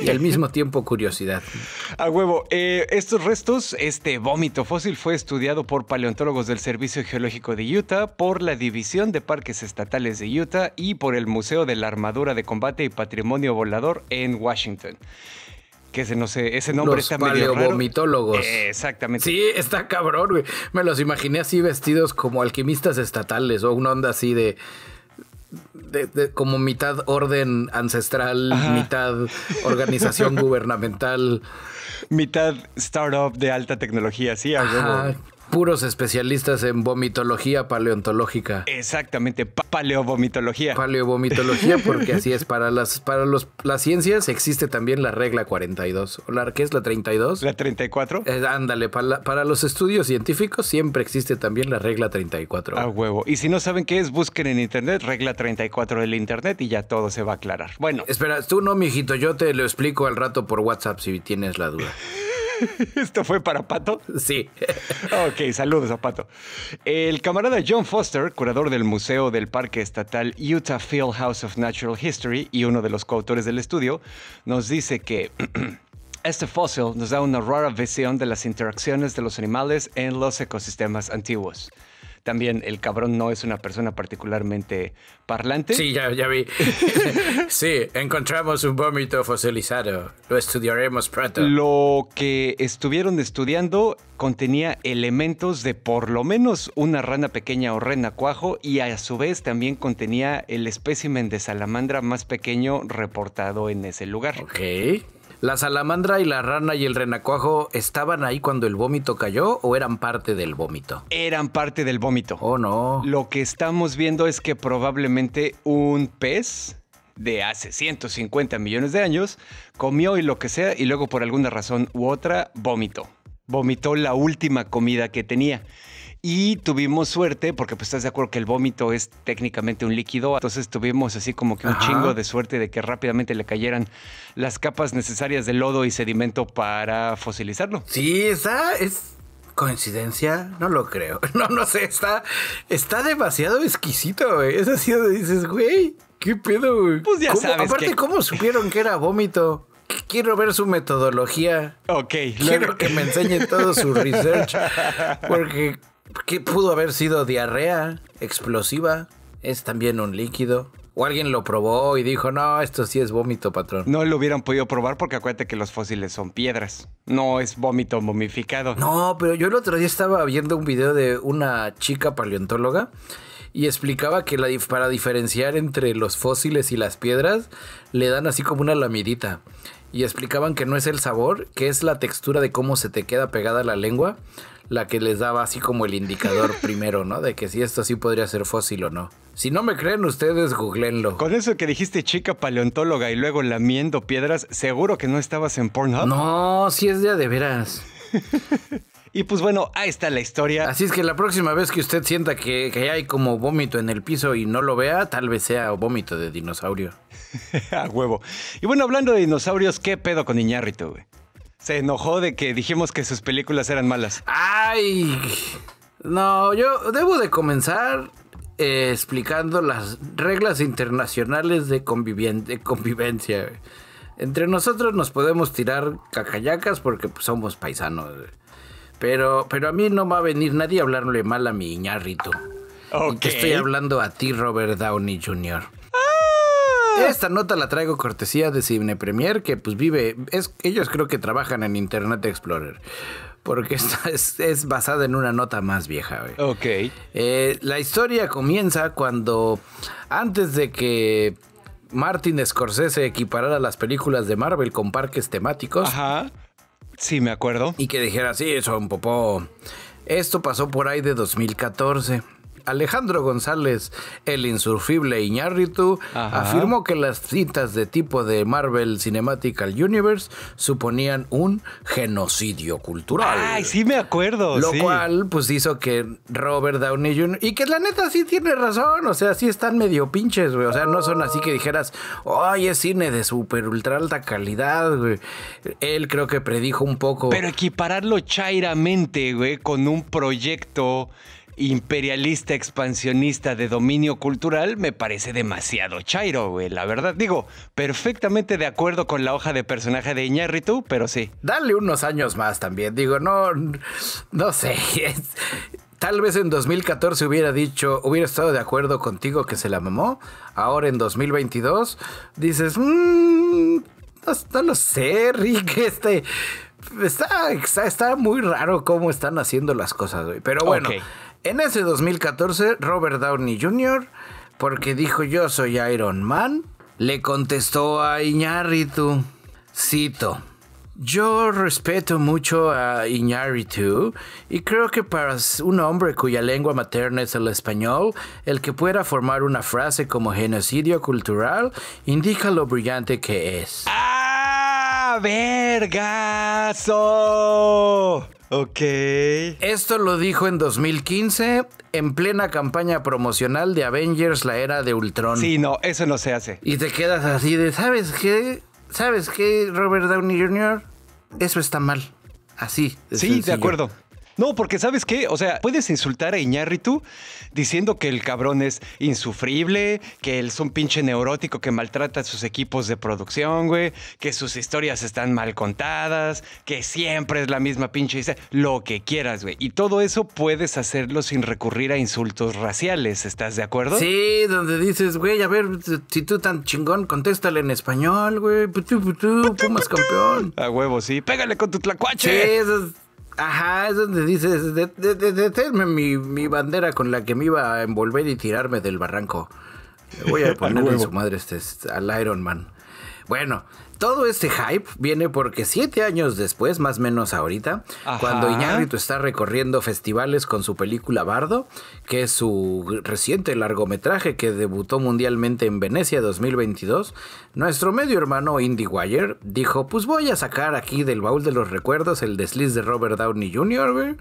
y al mismo tiempo curiosidad. A huevo, eh, estos restos, este vómito fósil fue estudiado por paleontólogos del Servicio Geológico de Utah, por la División de Parques Estatales de Utah y por el Museo de la Armadura de Combate y Patrimonio Volador en Washington que ese no sé, ese nombre está medio raro. Eh, exactamente. Sí, está cabrón, güey. Me los imaginé así vestidos como alquimistas estatales o una onda así de como mitad orden ancestral, mitad organización gubernamental. Mitad startup de alta tecnología, sí, algo puros especialistas en vomitología paleontológica. Exactamente, paleovomitología. Paleovomitología, porque así es. Para las, para los, las ciencias existe también la regla 42. ¿Qué es la 32? La 34. Eh, ándale, para, para, los estudios científicos siempre existe también la regla 34. A huevo. Y si no saben qué es, busquen en internet regla 34 del internet y ya todo se va a aclarar. Bueno. Espera, tú no, mijito, yo te lo explico al rato por WhatsApp si tienes la duda. ¿Esto fue para Pato? Sí. ok, saludos a Pato. El camarada John Foster, curador del Museo del Parque Estatal Utah Field House of Natural History y uno de los coautores del estudio, nos dice que... Este fósil nos da una rara visión de las interacciones de los animales en los ecosistemas antiguos también el cabrón no es una persona particularmente parlante. Sí, ya, vi. sí, encontramos un vómito fosilizado. Lo estudiaremos pronto. Lo que estuvieron estudiando contenía elementos de por lo menos una rana pequeña o cuajo y a su vez también contenía el espécimen de salamandra más pequeño reportado en ese lugar. Ok. ¿La salamandra y la rana y el renacuajo estaban ahí cuando el vómito cayó o eran parte del vómito? Eran parte del vómito. Oh, no. Lo que estamos viendo es que probablemente un pez de hace 150 millones de años comió y lo que sea y luego por alguna razón u otra vomitó. Vomitó la última comida que tenía. Y tuvimos suerte, porque pues estás de acuerdo que el vómito es técnicamente un líquido, entonces tuvimos así como que un chingo de suerte de que rápidamente le cayeran las capas necesarias de lodo y sedimento para fosilizarlo. Sí, esa es coincidencia, no lo creo. No, no sé, está, está demasiado exquisito, güey. Es así donde dices, güey, qué pedo, güey. Pues ya sabes. Aparte, ¿cómo supieron que era vómito? quiero ver su metodología. Ok. Quiero que me enseñe todo su research. Porque ¿Qué pudo haber sido diarrea explosiva. Es también un líquido. O alguien lo probó y dijo, no, esto sí es vómito, patrón. No lo hubieran podido probar porque acuérdate que los fósiles son piedras. No es vómito momificado. No, pero yo el otro día estaba viendo un video de una chica paleontóloga y explicaba que la, para diferenciar entre los fósiles y las piedras le dan así como una lamidita. Y explicaban que no es el sabor, que es la textura de cómo se te queda pegada la lengua la que les daba así como el indicador primero, ¿no? De que si esto sí podría ser fósil o no. Si no me creen ustedes, googleenlo. Con eso que dijiste chica paleontóloga y luego lamiendo piedras, seguro que no estabas en Pornhub. No, si es de de veras. Y pues bueno, ahí está la historia. Así es que la próxima vez que usted sienta que, hay como vómito en el piso y no lo vea, tal vez sea vómito de dinosaurio. A huevo. Y bueno, hablando de dinosaurios, ¿qué pedo con Iñárritu, güey? se enojó de que dijimos que sus películas eran malas. Ay, no, yo debo de comenzar eh, explicando las reglas internacionales de, convivencia. Entre nosotros nos podemos tirar cacayacas porque pues, somos paisanos. Pero, pero a mí no va a venir nadie a hablarle mal a mi Iñarrito. Okay. te estoy hablando a ti, Robert Downey Jr. Esta nota la traigo cortesía de Cine Premier, que pues vive, ellos creo que trabajan en Internet Explorer. Porque esta es, basada en una nota más vieja. Ok. Eh, la historia comienza cuando, antes de que Martin Scorsese equiparara las películas de Marvel con parques temáticos. Ajá. Sí, me acuerdo. Y que dijera, sí, eso un popó. Esto pasó por ahí de 2014. Alejandro González, el insurfible Iñárritu, afirmó que las citas de tipo de Marvel Cinematical Universe suponían un genocidio cultural. Ay, sí me acuerdo. Lo cual, pues hizo que Robert Downey Jr. y que la neta sí tiene razón, o sea, sí están medio pinches, güey. O sea, no son así que dijeras, ay, es cine de super ultra alta calidad, güey. Él creo que predijo un poco. Pero equipararlo chairamente, güey, con un proyecto imperialista, expansionista, de dominio cultural, me parece demasiado chairo, güey. La verdad, digo, perfectamente de acuerdo con la hoja de personaje de Iñárritu, pero sí. Dale unos años más también. Digo, no, no sé. tal vez en 2014 hubiera dicho, hubiera estado de acuerdo contigo que se la mamó. Ahora en 2022 dices, mmm, no, lo sé, Rick, este... Está, está, muy raro cómo están haciendo las cosas, güey. Pero bueno, en ese 2014, Robert Downey Jr., porque dijo yo soy Iron Man, le contestó a Iñárritu, cito, yo respeto mucho a Iñárritu y creo que para un hombre cuya lengua materna es el español, el que pueda formar una frase como genocidio cultural indica lo brillante que es. ¡Ah, vergazo! Ok. Esto lo dijo en 2015, en plena campaña promocional de Avengers, la era de Ultron. Sí, no, eso no se hace. Y te quedas así de, ¿sabes qué? ¿Sabes qué, Robert Downey Jr.? Eso está mal. Así. sí, de acuerdo. No, porque ¿sabes qué? O sea, puedes insultar a Iñárritu diciendo que el cabrón es insufrible, que él es un pinche neurótico que maltrata a sus equipos de producción, güey, que sus historias están mal contadas, que siempre es la misma pinche lo que quieras, güey. Y todo eso puedes hacerlo sin recurrir a insultos raciales, ¿estás de acuerdo? Sí, donde dices, güey, a ver, si tú tan chingón, contéstale en español, güey. Putú, pues putú, pues pues pumas campeón. A huevo, sí. Pégale con tu tlacuache. Sí, eso es Ajá, es donde dices, deténme mi, bandera con la que me iba a envolver y tirarme del barranco. voy a ponerle su madre este, al Iron Man. Bueno, todo este hype viene porque siete años después, más o menos ahorita, cuando Iñárritu está recorriendo festivales con su película Bardo, que es su reciente largometraje que debutó mundialmente en Venecia 2022, nuestro medio hermano IndieWire dijo, pues voy a sacar aquí del baúl de los recuerdos el desliz de Robert Downey Jr.,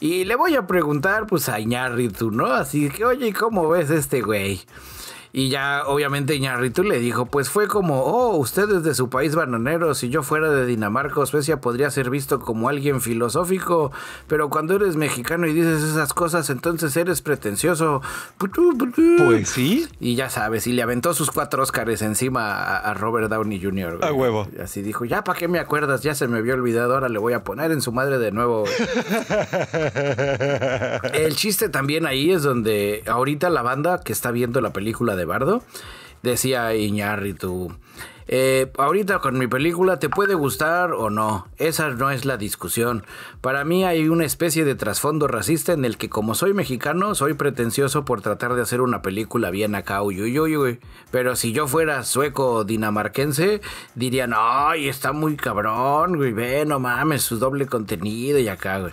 y le voy a preguntar pues a Iñárritu, ¿no? Así que, oye, ¿cómo ves este güey? Y ya obviamente Iñarritu le dijo, pues fue como, oh, ustedes de su país bananero, si yo fuera de Dinamarca o Suecia podría ser visto como alguien filosófico, pero cuando eres mexicano y dices esas cosas, entonces eres pretencioso. Pues sí. Y ya sabes, y le aventó sus cuatro Óscares encima a, Robert Downey Jr. A huevo. Y así dijo, ya, ¿para qué me acuerdas? Ya se me había olvidado, ahora le voy a poner en su madre de nuevo. El chiste también ahí es donde ahorita la banda que está viendo la película de de Bardo, decía Iñárritu, eh, ahorita con mi película te puede gustar o no, esa no es la discusión. Para mí hay una especie de trasfondo racista en el que como soy mexicano soy pretencioso por tratar de hacer una película bien acá, uy, Pero si yo fuera sueco o dinamarquense dirían, ay, está muy cabrón, güey, ve, no mames, su doble contenido y acá, güey.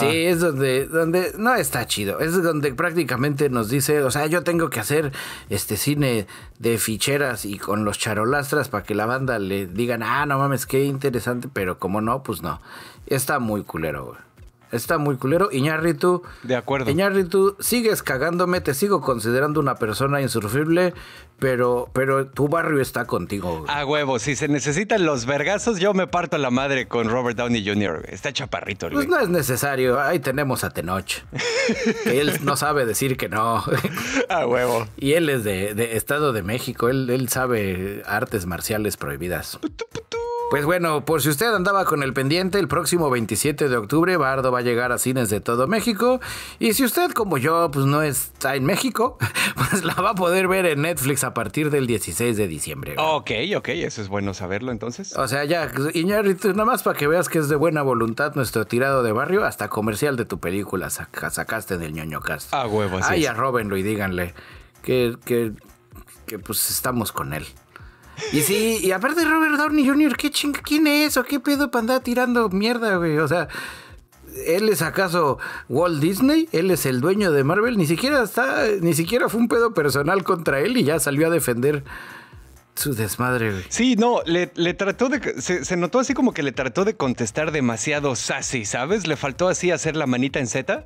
Sí, es donde, donde no está chido, es donde prácticamente nos dice, o sea, yo tengo que hacer este cine de ficheras y con los charolastras para que la banda le digan, ah, no mames, qué interesante, pero como no, pues no. Está muy culero, güey. Está muy culero. Iñarritu. De acuerdo. Iñarritu, sigues cagándome, te sigo considerando una persona insufrible, pero, pero tu barrio está contigo. A huevo, si se necesitan los vergazos, yo me parto la madre con Robert Downey Jr. Está chaparrito. Pues no es necesario. Ahí tenemos a Tenoch. él no sabe decir que no. a huevo. Y él es de, Estado de México. Él, él sabe artes marciales prohibidas. Pues bueno, por si usted andaba con el pendiente, el próximo 27 de octubre Bardo va a llegar a cines de todo México. Y si usted, como yo, pues no está en México, pues la va a poder ver en Netflix a partir del 16 de diciembre. Ok, ok, eso es bueno saberlo entonces. O sea, ya, Iñárritu, nada más para que veas que es de buena voluntad nuestro tirado de barrio, hasta comercial de tu película saca, sacaste del ñoño cast. Ah, huevos. Ahí arróbenlo y díganle que, que, que pues estamos con él. Y sí, y aparte Robert Downey Jr., ¿qué ching, quién es o qué pedo para andar tirando mierda, güey? O sea, ¿él es acaso Walt Disney? ¿Él es el dueño de Marvel? Ni siquiera está, ni siquiera fue un pedo personal contra él y ya salió a defender su desmadre, güey. Sí, no, le, trató de. Se, se, notó así como que le trató de contestar demasiado sassy, ¿sabes? Le faltó así hacer la manita en Z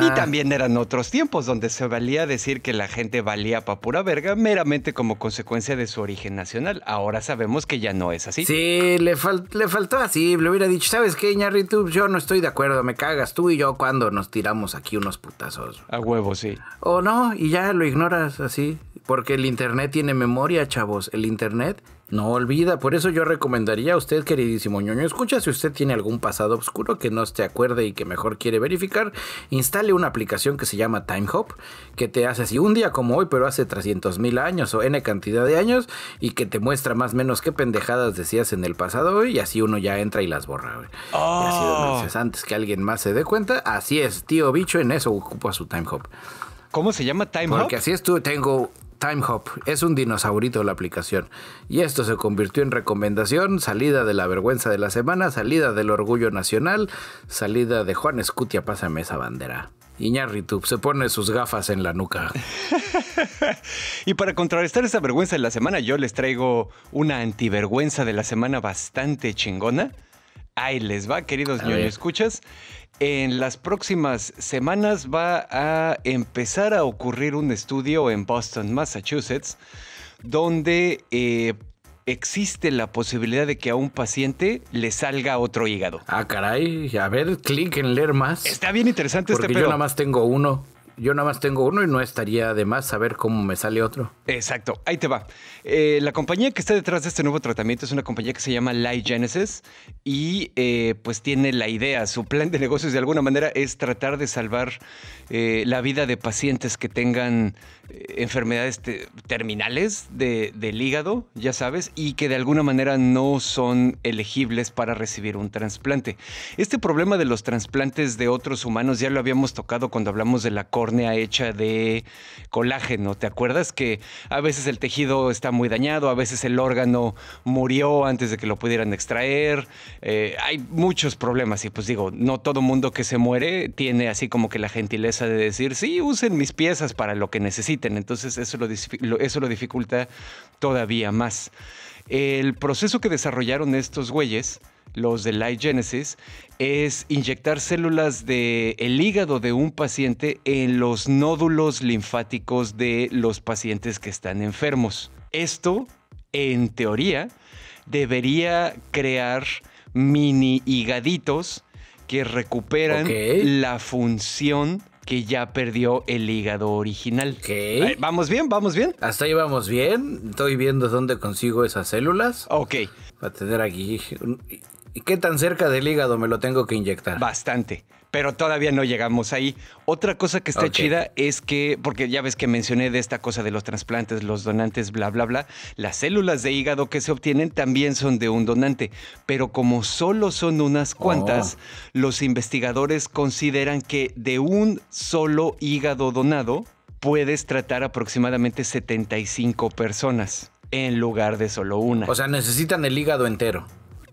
y también eran otros tiempos donde se valía decir que la gente valía pa' pura verga meramente como consecuencia de su origen nacional. Ahora sabemos que ya no es así. Sí, le, faltó así. Le hubiera dicho, ¿sabes qué, Ñarritu? Yo no estoy de acuerdo. Me cagas tú y yo cuando nos tiramos aquí unos putazos. A huevo, sí. O no, y ya lo ignoras así. Porque el Internet tiene memoria, chavos. El Internet no olvida. Por eso yo recomendaría a usted, queridísimo ñoño, escucha si usted tiene algún pasado oscuro que no se acuerde y que mejor quiere verificar, instale una aplicación que se llama TimeHop, que te hace así un día como hoy, pero hace 300 mil años o n cantidad de años, y que te muestra más o menos qué pendejadas decías en el pasado, hoy y así uno ya entra y las borra. así oh. antes que alguien más se dé cuenta, así es, tío bicho, en eso ocupa su TimeHop. ¿Cómo se llama Time Porque así es, tú tengo TimeHop es un dinosaurito la aplicación. Y esto se convirtió en recomendación, salida de la vergüenza de la semana, salida del orgullo nacional, salida de Juan Escutia, pásame esa bandera. Iñarritu se pone sus gafas en la nuca. y para contrarrestar esa vergüenza de la semana, yo les traigo una antivergüenza de la semana bastante chingona. Ahí les va, queridos ñoño escuchas. En las próximas semanas va a empezar a ocurrir un estudio en Boston, Massachusetts, donde eh, existe la posibilidad de que a un paciente le salga otro hígado. Ah, caray. A ver, clic en leer más. Está bien interesante este pedo. Yo nada más tengo uno yo nada más tengo uno y no estaría de más saber cómo me sale otro. Exacto, ahí te va. Eh, la compañía que está detrás de este nuevo tratamiento es una compañía que se llama Light Genesis y eh, pues tiene la idea, su plan de negocios de alguna manera es tratar de salvar eh, la vida de pacientes que tengan enfermedades terminales de, del hígado, ya sabes, y que de alguna manera no son elegibles para recibir un trasplante. Este problema de los trasplantes de otros humanos ya lo habíamos tocado cuando hablamos de la corte hornea hecha de colágeno. ¿Te acuerdas que a veces el tejido está muy dañado, a veces el órgano murió antes de que lo pudieran extraer? Eh, hay muchos problemas y pues digo, no todo mundo que se muere tiene así como que la gentileza de decir, sí, usen mis piezas para lo que necesiten. Entonces eso lo, eso lo dificulta todavía más. El proceso que desarrollaron estos güeyes los de Light Genesis, es inyectar células del hígado de un paciente en los nódulos linfáticos de los pacientes que están enfermos. Esto, en teoría, debería crear mini hígaditos que recuperan la función que ya perdió el hígado original. Vamos bien, vamos bien. Hasta ahí vamos bien. Estoy viendo dónde consigo esas células. Ok. a tener aquí. ¿Y qué tan cerca del hígado me lo tengo que inyectar? Bastante, pero todavía no llegamos ahí. Otra cosa que está chida es que, porque ya ves que mencioné de esta cosa de los trasplantes, los donantes, bla, bla, bla, las células de hígado que se obtienen también son de un donante, pero como solo son unas cuantas, oh. los investigadores consideran que de un solo hígado donado puedes tratar aproximadamente 75 personas en lugar de solo una. O sea, necesitan el hígado entero.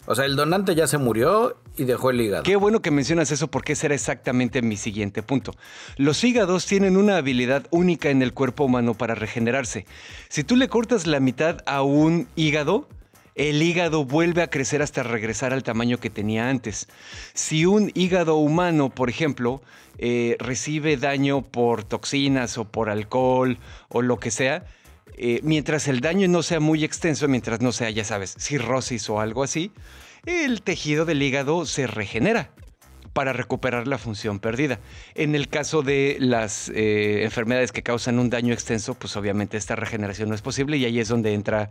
O sea, el donante ya se murió y dejó el hígado. Qué bueno que mencionas eso porque ese era exactamente mi siguiente punto. Los hígados tienen una habilidad única en el cuerpo humano para regenerarse. Si tú le cortas la mitad a un hígado, el hígado vuelve a crecer hasta regresar al tamaño que tenía antes. Si un hígado humano, por ejemplo, eh, recibe daño por toxinas o por alcohol o lo que sea, eh, mientras el daño no sea muy extenso, mientras no sea, ya sabes, cirrosis o algo así, el tejido del hígado se regenera para recuperar la función perdida. En el caso de las eh, enfermedades que causan un daño extenso, pues obviamente esta regeneración no es posible y ahí es donde entra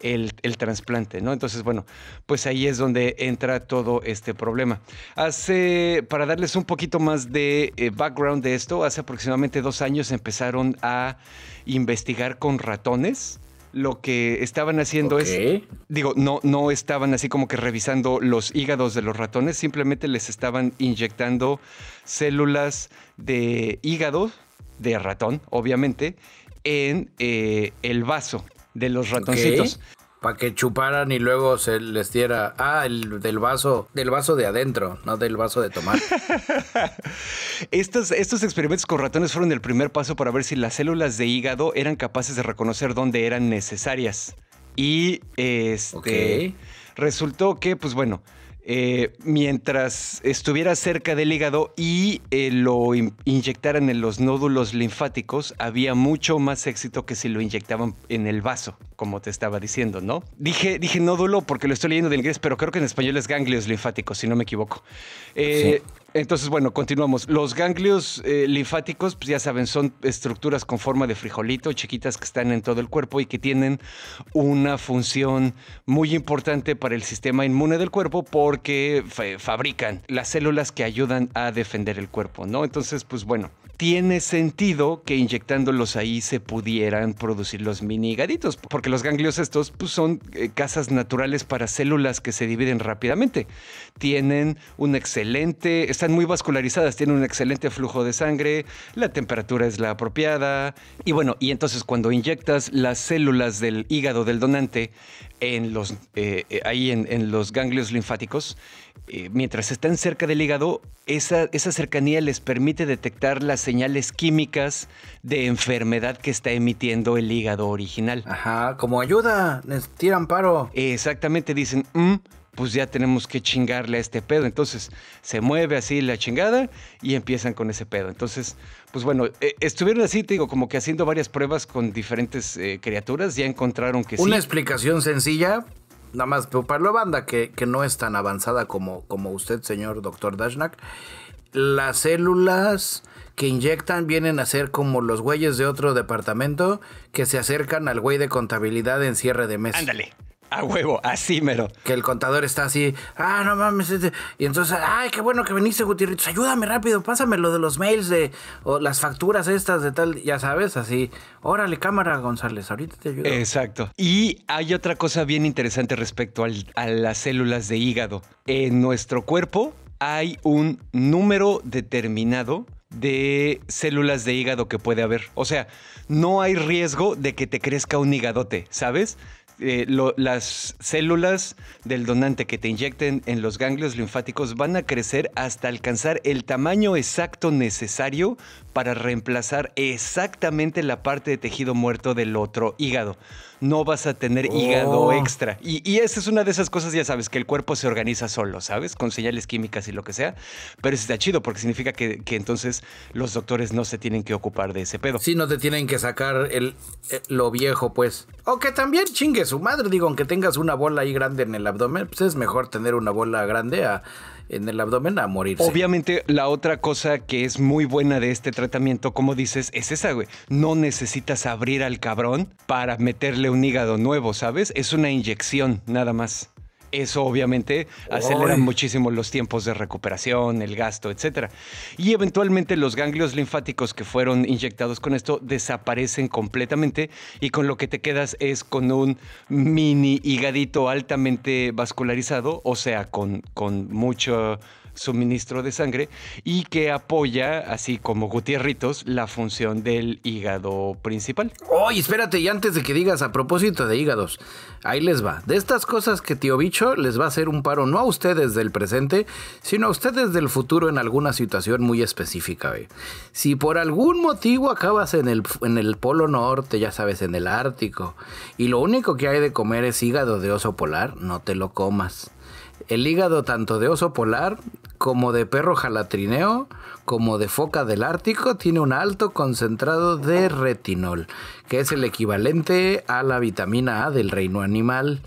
el, trasplante, ¿no? Entonces, bueno, pues ahí es donde entra todo este problema. Hace, para darles un poquito más de eh, background de esto, hace aproximadamente dos años empezaron a investigar con ratones lo que estaban haciendo es, digo, no, no estaban así como que revisando los hígados de los ratones, simplemente les estaban inyectando células de hígado, de ratón, obviamente, en eh, el vaso de los ratoncitos para que chuparan y luego se les diera ah el del vaso del vaso de adentro no del vaso de tomar estos, estos experimentos con ratones fueron el primer paso para ver si las células de hígado eran capaces de reconocer dónde eran necesarias y este resultó que pues bueno eh, mientras estuviera cerca del hígado y eh, lo inyectaran en los nódulos linfáticos, había mucho más éxito que si lo inyectaban en el vaso, como te estaba diciendo, ¿no? Dije, dije nódulo porque lo estoy leyendo de inglés, pero creo que en español es ganglios linfáticos, si no me equivoco. Eh, entonces, bueno, continuamos. Los ganglios eh, linfáticos, pues ya saben, son estructuras con forma de frijolito, chiquitas que están en todo el cuerpo y que tienen una función muy importante para el sistema inmune del cuerpo porque fabrican las células que ayudan a defender el cuerpo, ¿no? Entonces, pues bueno, tiene sentido que inyectándolos ahí se pudieran producir los mini hígaditos, porque los ganglios estos pues, son eh, casas naturales para células que se dividen rápidamente. Tienen un excelente, están muy vascularizadas, tienen un excelente flujo de sangre, la temperatura es la apropiada. Y bueno, y entonces cuando inyectas las células del hígado del donante en los, eh, eh, ahí en, los ganglios linfáticos, mientras están cerca del hígado, esa, esa cercanía les permite detectar las señales químicas de enfermedad que está emitiendo el hígado original. Ajá, como ayuda, les tiran paro. Exactamente, dicen, mm, pues ya tenemos que chingarle a este pedo. Entonces se mueve así la chingada y empiezan con ese pedo. Entonces, pues bueno, e, estuvieron así, te digo, como que haciendo varias pruebas con diferentes eh, criaturas, ya encontraron que Una sí. Una explicación sencilla, nada más para la banda que, que, no es tan avanzada como, como usted, señor doctor Dashnak. Las células que inyectan vienen a ser como los güeyes de otro departamento que se acercan al güey de contabilidad en cierre de mes. Ándale. A huevo, así lo Que el contador está así, ah, no mames. Este". Y entonces, ay, qué bueno que viniste, Gutierritos. Ayúdame rápido, pásame lo de los mails de o las facturas estas de tal, ya sabes, así. Órale, cámara, González, ahorita te ayudo. Exacto. Y hay otra cosa bien interesante respecto a las células de hígado. En nuestro cuerpo hay un número determinado de células de hígado que puede haber. O sea, no hay riesgo de que te crezca un hígadote, ¿sabes? Eh, las células del donante que te inyecten en los ganglios linfáticos van a crecer hasta alcanzar el tamaño exacto necesario para reemplazar exactamente la parte de tejido muerto del otro hígado. No vas a tener hígado oh. extra. Y, esa es una de esas cosas, ya sabes, que el cuerpo se organiza solo, ¿sabes? Con señales químicas y lo que sea. Pero eso está chido porque significa que, entonces los doctores no se tienen que ocupar de ese pedo. Sí, no te tienen que sacar el, eh, lo viejo, pues. O que también chingue su madre, digo, aunque tengas una bola ahí grande en el abdomen, pues es mejor tener una bola grande a en el abdomen a morirse. Obviamente, la otra cosa que es muy buena de este tratamiento, como dices, es esa, güey. No necesitas abrir al cabrón para meterle un hígado nuevo, ¿sabes? Es una inyección, nada más. Eso obviamente acelera muchísimo los tiempos de recuperación, el gasto, etc. Y eventualmente los ganglios linfáticos que fueron inyectados con esto desaparecen completamente y con lo que te quedas es con un mini higadito altamente vascularizado, o sea, con, con mucho suministro de sangre y que apoya, así como Gutierritos, la función del hígado principal. Oye, espérate, y antes de que digas a propósito de hígados, ahí les va. De estas cosas que tío Bicho les va a hacer un paro no a ustedes del presente, sino a ustedes del futuro en alguna situación muy específica. Si por algún motivo acabas en el, en el Polo Norte, ya sabes, en el Ártico, y lo único que hay de comer es hígado de oso polar, no te lo comas. El hígado tanto de oso polar como de perro jalatrineo, como de foca del Ártico, tiene un alto concentrado de retinol, que es el equivalente a la vitamina A del reino animal.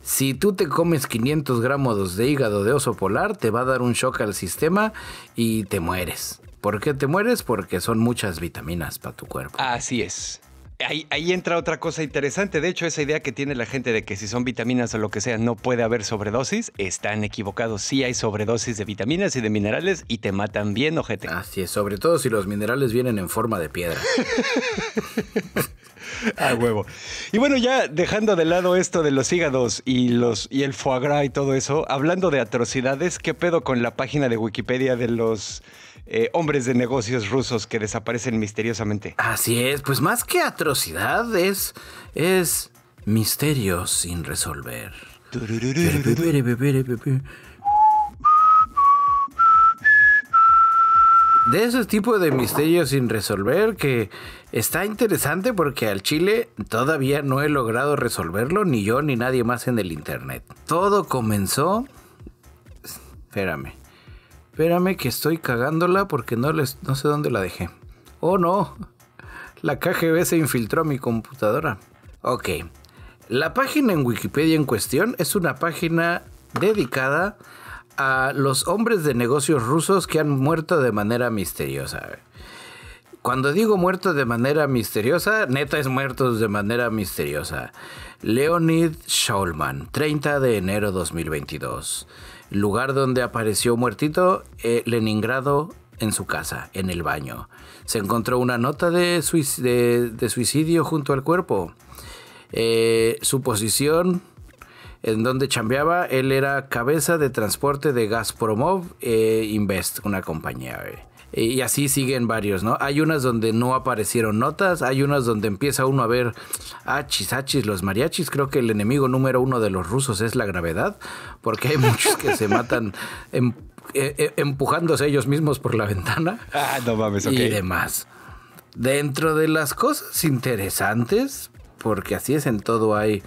Si tú te comes 500 gramos de hígado de oso polar, te va a dar un shock al sistema y te mueres. ¿Por qué te mueres? Porque son muchas vitaminas para tu cuerpo. Así es. Ahí, entra otra cosa interesante. De hecho, esa idea que tiene la gente de que si son vitaminas o lo que sea no puede haber sobredosis, están equivocados. Sí hay sobredosis de vitaminas y de minerales y te matan bien, ojete. Así es, sobre todo si los minerales vienen en forma de piedra. A huevo. Y bueno, ya dejando de lado esto de los hígados y, los, y el foie gras y todo eso, hablando de atrocidades, ¿qué pedo con la página de Wikipedia de los eh, hombres de negocios rusos que desaparecen misteriosamente. Así es, pues más que atrocidad es, es misterio sin resolver. de ese tipo de misterios sin resolver que está interesante porque al Chile todavía no he logrado resolverlo, ni yo ni nadie más en el Internet. Todo comenzó... Espérame. Espérame que estoy cagándola porque no, les, no sé dónde la dejé. ¡Oh no! La KGB se infiltró a mi computadora. Ok. La página en Wikipedia en cuestión es una página dedicada a los hombres de negocios rusos que han muerto de manera misteriosa. Cuando digo muertos de manera misteriosa, neta es muertos de manera misteriosa. Leonid Shulman, 30 de enero 2022. Lugar donde apareció muertito, eh, Leningrado, en su casa, en el baño. Se encontró una nota de, suicidio junto al cuerpo. Eh, su posición en donde chambeaba, él era cabeza de transporte de Gazpromov eh, Invest, una compañía. Eh y así siguen varios, ¿no? Hay unas donde no aparecieron notas, hay unas donde empieza uno a ver achis, achis, los mariachis. Creo que el enemigo número uno de los rusos es la gravedad, porque hay muchos que se matan em, eh, eh, empujándose ellos mismos por la ventana. Ah, no mames, ok. Y demás. Dentro de las cosas interesantes, porque así es en todo, hay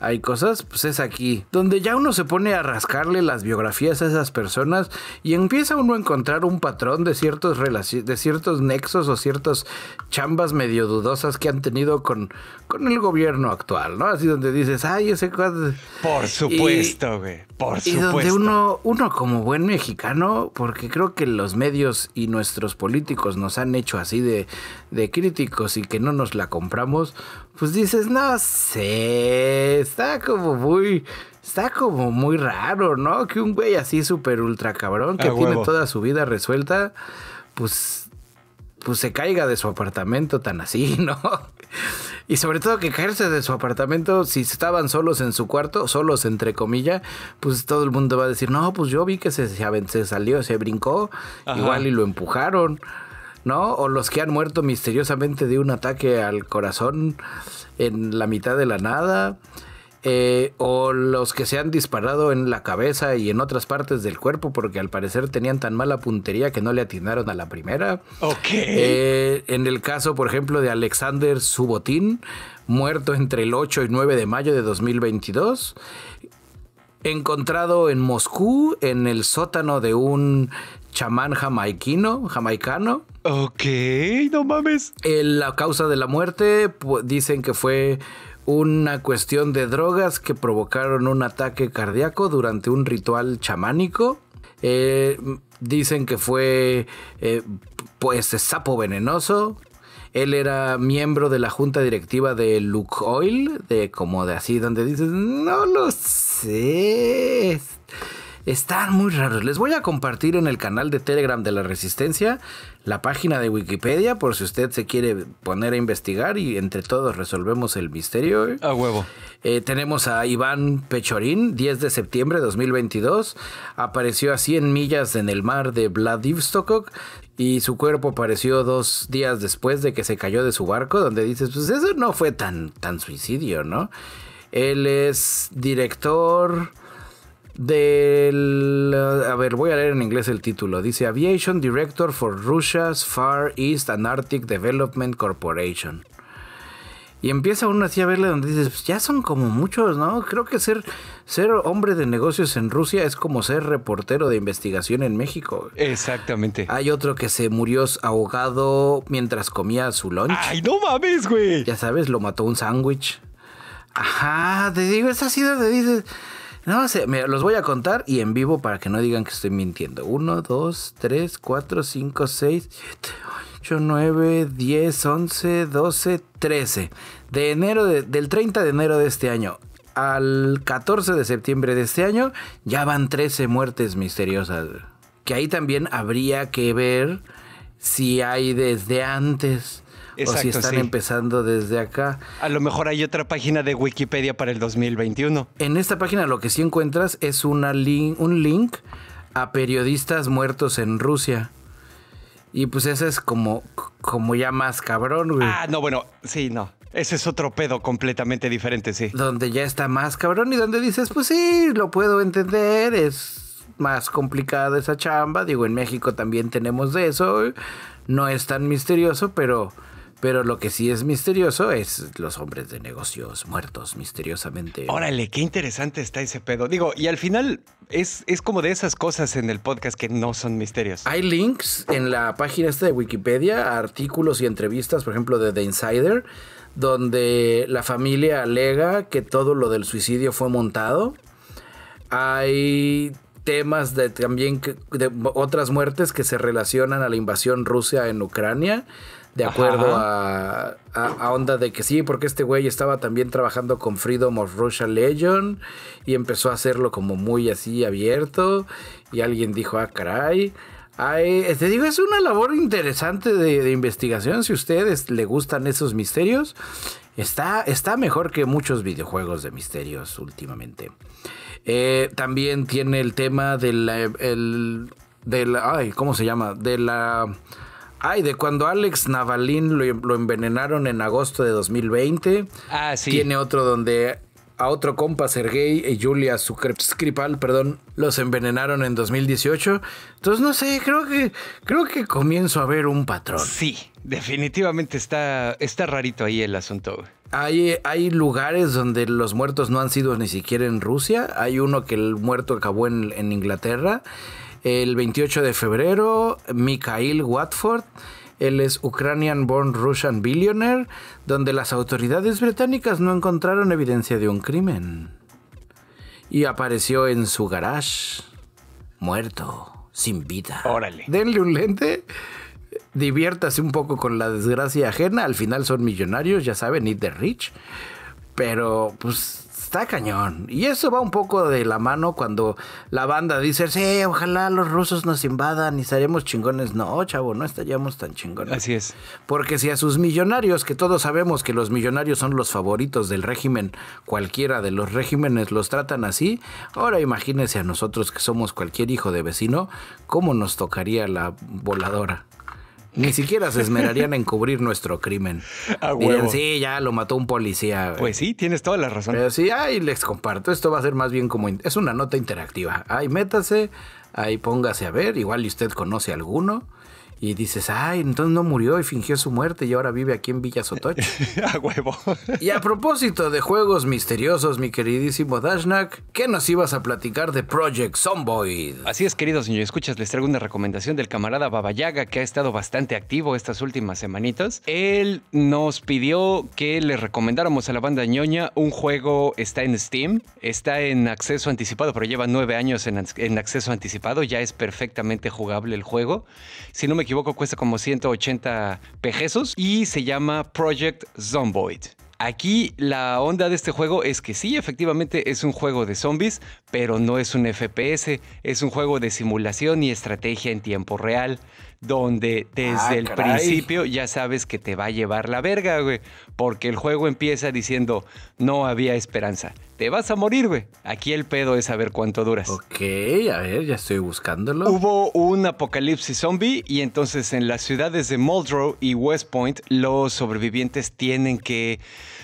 hay cosas, pues es aquí, donde ya uno se pone a rascarle las biografías a esas personas y empieza uno a encontrar un patrón de ciertos, de ciertos nexos o ciertas chambas medio dudosas que han tenido con, con el gobierno actual, ¿no? Así donde dices, ay, ese cuadro... Por supuesto, güey, por supuesto. Y donde uno, uno como buen mexicano, porque creo que los medios y nuestros políticos nos han hecho así de, de críticos y que no nos la compramos, pues dices, no sé, está como muy, está como muy raro, ¿no? Que un güey así súper ultra cabrón que tiene toda su vida resuelta, pues, pues se caiga de su apartamento tan así, ¿no? Y sobre todo que caerse de su apartamento, si estaban solos en su cuarto, solos entre comillas, pues todo el mundo va a decir, no, pues yo vi que se, se salió, se brincó, igual y lo empujaron. ¿no? O los que han muerto misteriosamente de un ataque al corazón en la mitad de la nada. Eh, o los que se han disparado en la cabeza y en otras partes del cuerpo porque al parecer tenían tan mala puntería que no le atinaron a la primera. Eh, en el caso, por ejemplo, de Alexander Subotín, muerto entre el 8 y 9 de mayo de 2022. Encontrado en Moscú, en el sótano de un chamán jamaiquino, jamaicano. Ok, no mames. la causa de la muerte dicen que fue una cuestión de drogas que provocaron un ataque cardíaco durante un ritual chamánico. Eh, dicen que fue eh, pues sapo venenoso. Él era miembro de la junta directiva de Luke Oil, de como de así, donde dices, no lo sé. Están muy raros. Les voy a compartir en el canal de Telegram de la Resistencia la página de Wikipedia por si usted se quiere poner a investigar y entre todos resolvemos el misterio. A huevo. Eh, tenemos a Iván Pechorín, 10 de septiembre de 2022. Apareció a 100 millas en el mar de Vladivostok y su cuerpo apareció dos días después de que se cayó de su barco, donde dices, pues eso no fue tan, tan suicidio, ¿no? Él es director del. Eh, a ver, voy a leer en inglés el título. Dice Aviation Director for Russia's Far East Antarctic Development Corporation. Y empieza uno así a verle donde dices, pues ya son como muchos, ¿no? Creo que ser, ser hombre de negocios en Rusia es como ser reportero de investigación en México. Exactamente. Hay otro que se murió ahogado mientras comía su lunch. ¡Ay, no mames, güey! Ya sabes, lo mató un sándwich. Ajá, te digo, esa sido donde dices... No sé, mira, los voy a contar y en vivo para que no digan que estoy mintiendo. 1, 2, 3, 4, 5, 6, 7, 8, 9, 10, 11, 12, 13. De enero del 30 de enero de este año al 14 de septiembre de este año ya van 13 muertes misteriosas. Que ahí también habría que ver si hay desde antes Exacto, o si están empezando desde acá. A lo mejor hay otra página de Wikipedia para el 2021. En esta página lo que sí encuentras es un link a periodistas muertos en Rusia. Y pues ese es como, como ya más cabrón, Ah, no, bueno, sí, no. Ese es otro pedo completamente diferente, sí. Donde ya está más cabrón y donde dices, pues sí, lo puedo entender, es más complicada esa chamba. Digo, en México también tenemos de eso. No es tan misterioso, pero pero lo que sí es misterioso es los hombres de negocios muertos misteriosamente. Órale, qué interesante está ese pedo. Digo, y al final es, como de esas cosas en el podcast que no son misterios. Hay links en la página esta de Wikipedia a artículos y entrevistas, por ejemplo, de The Insider, donde la familia alega que todo lo del suicidio fue montado. Hay temas de también de otras muertes que se relacionan a la invasión rusa en Ucrania de acuerdo a, a, onda de que sí, porque este güey estaba también trabajando con Freedom of Russia Legion y empezó a hacerlo como muy así abierto y alguien dijo, ah, caray. Eh, te digo, es una labor interesante de, investigación. Si a ustedes les gustan esos misterios, está, está mejor que muchos videojuegos de misterios últimamente. Eh, también tiene el tema la... el, ay, ¿cómo se llama? De la Ay, de cuando Alex Navalín lo, envenenaron en agosto de 2020. Ah, sí. Tiene otro donde a otro compa, Sergey y Julia Skripal, perdón, los envenenaron en 2018. Entonces, no sé, creo que, creo que comienzo a ver un patrón. Sí, definitivamente está, está rarito ahí el asunto. Hay, hay lugares donde los muertos no han sido ni siquiera en Rusia. Hay uno que el muerto acabó en, en Inglaterra. El 28 de febrero, Mikhail Watford. Él es Ucranian Born Russian Billionaire, donde las autoridades británicas no encontraron evidencia de un crimen. Y apareció en su garage, muerto, sin vida. Órale. Denle un lente, diviértase un poco con la desgracia ajena. Al final son millonarios, ya saben, eat the rich. Pero, pues, está cañón. Y eso va un poco de la mano cuando la banda dice, sí, ojalá los rusos nos invadan y estaremos chingones. No, chavo, no estaríamos tan chingones. Así es. Porque si a sus millonarios, que todos sabemos que los millonarios son los favoritos del régimen, cualquiera de los regímenes los tratan así, ahora imagínense a nosotros que somos cualquier hijo de vecino, ¿cómo nos tocaría la voladora? Ni siquiera se esmerarían en cubrir nuestro crimen. Ah, sí, ya lo mató un policía. Pues sí, tienes toda la razón. Pero sí, ahí les comparto. Esto va a ser más bien como. Es una nota interactiva. Ahí métase, ahí póngase a ver. Igual y usted conoce alguno. Y dices, ay, entonces no murió y fingió su muerte y ahora vive aquí en Villa Sotoche. a huevo. y a propósito de juegos misteriosos, mi queridísimo Dashnak, ¿qué nos ibas a platicar de Project Zomboid? Así es, queridos señor, escuchas, les traigo una recomendación del camarada Babayaga que ha estado bastante activo estas últimas semanitas. Él nos pidió que le recomendáramos a la banda ñoña un juego, está en Steam, está en acceso anticipado, pero lleva nueve años en, en acceso anticipado, ya es perfectamente jugable el juego. Si no me equivoco, cuesta como 180 pesos y se llama Project Zomboid. Aquí la onda de este juego es que sí, efectivamente es un juego de zombies, pero no es un FPS, es un juego de simulación y estrategia en tiempo real donde desde ah, el principio ya sabes que te va a llevar la verga, güey. Porque el juego empieza diciendo, no había esperanza. Te vas a morir, güey. Aquí el pedo es saber cuánto duras. Ok, a ver, ya estoy buscándolo. Hubo un apocalipsis zombie y entonces en las ciudades de Muldrow y West Point, los sobrevivientes tienen que,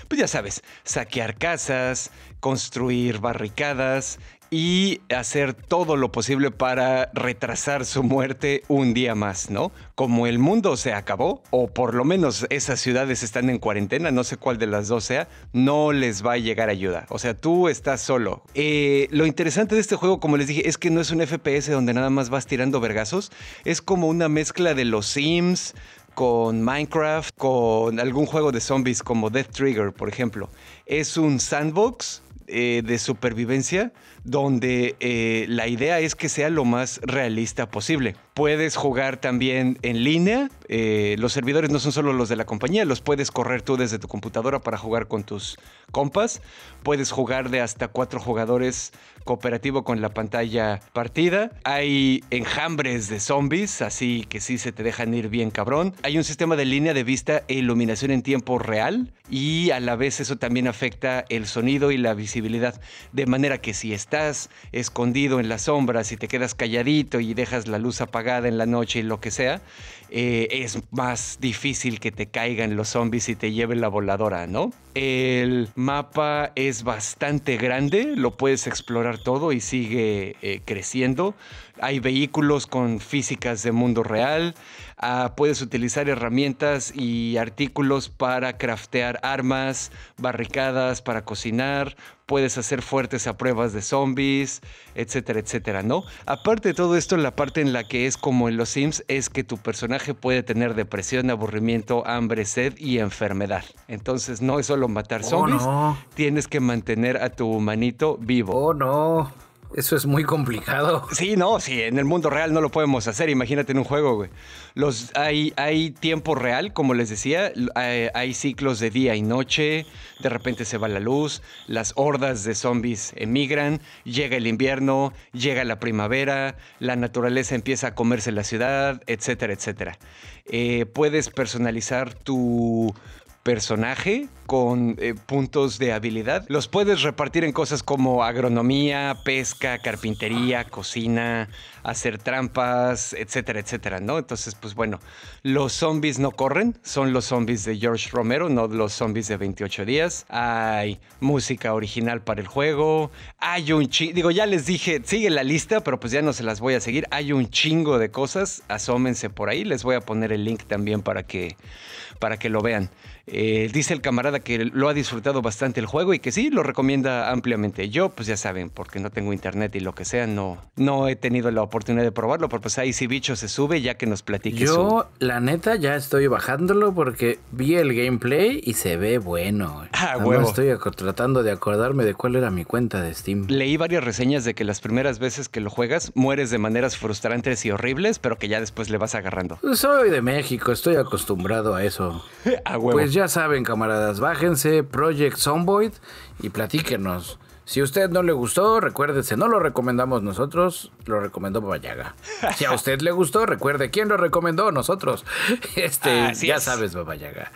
pues ya sabes, saquear casas, construir barricadas y hacer todo lo posible para retrasar su muerte un día más, ¿no? Como el mundo se acabó, o por lo menos esas ciudades están en cuarentena, no sé cuál de las dos sea, no les va a llegar ayuda. O sea, tú estás solo. Eh, lo interesante de este juego, como les dije, es que no es un FPS donde nada más vas tirando vergazos, es como una mezcla de los Sims, con Minecraft, con algún juego de zombies como Death Trigger, por ejemplo. Es un sandbox eh, de supervivencia donde eh, la idea es que sea lo más realista posible. Puedes jugar también en línea, eh, los servidores no son solo los de la compañía, los puedes correr tú desde tu computadora para jugar con tus compas, puedes jugar de hasta cuatro jugadores cooperativo con la pantalla partida, hay enjambres de zombies, así que sí se te dejan ir bien cabrón, hay un sistema de línea de vista e iluminación en tiempo real y a la vez eso también afecta el sonido y la visibilidad, de manera que si está estás escondido en las sombras y te quedas calladito y dejas la luz apagada en la noche y lo que sea, eh, es más difícil que te caigan los zombies y te lleven la voladora, ¿no? El mapa es bastante grande, lo puedes explorar todo y sigue eh, creciendo. Hay vehículos con físicas de mundo real Ah, puedes utilizar herramientas y artículos para craftear armas, barricadas para cocinar, puedes hacer fuertes a pruebas de zombies, etcétera, etcétera, ¿no? Aparte de todo esto, la parte en la que es como en los Sims es que tu personaje puede tener depresión, aburrimiento, hambre, sed y enfermedad. Entonces no es solo matar oh, zombies, tienes que mantener a tu humanito vivo. Oh no. Eso es muy complicado. Sí, no, sí, en el mundo real no lo podemos hacer. Imagínate en un juego, güey. Los, hay, hay tiempo real, como les decía, hay, ciclos de día y noche, de repente se va la luz, las hordas de zombies emigran, llega el invierno, llega la primavera, la naturaleza empieza a comerse la ciudad, etcétera, etcétera. Eh, puedes personalizar tu personaje con eh, puntos de habilidad. Los puedes repartir en cosas como agronomía, pesca, carpintería, cocina, hacer trampas, etcétera, etcétera, ¿no? Entonces, pues bueno, los zombies no corren, son los zombies de George Romero, no los zombies de 28 días. Hay música original para el juego, hay un chingo, digo, ya les dije, sigue la lista, pero pues ya no se las voy a seguir. Hay un chingo de cosas, asómense por ahí, les voy a poner el link también para que, para que lo vean. Eh, dice el camarada que lo ha disfrutado bastante el juego y que sí, lo recomienda ampliamente. Yo, pues ya saben, porque no tengo internet y lo que sea, no, no he tenido la oportunidad de probarlo, pero pues ahí si bicho se sube ya que nos platique. Yo, la neta, ya estoy bajándolo porque vi el gameplay y se ve bueno. Eh. Ah, estoy tratando de acordarme de cuál era mi cuenta de Steam. Leí varias reseñas de que las primeras veces que lo juegas mueres de maneras frustrantes y horribles, pero que ya después le vas agarrando. Soy de México, estoy acostumbrado a eso. Pues, ya saben, camaradas, bájense Project Zomboid y platíquenos. Si a usted no le gustó, recuérdese, no lo recomendamos nosotros, lo recomendó Babayaga. Si a usted le gustó, recuerde quién lo recomendó, nosotros. Este, ya sabes, Babayaga.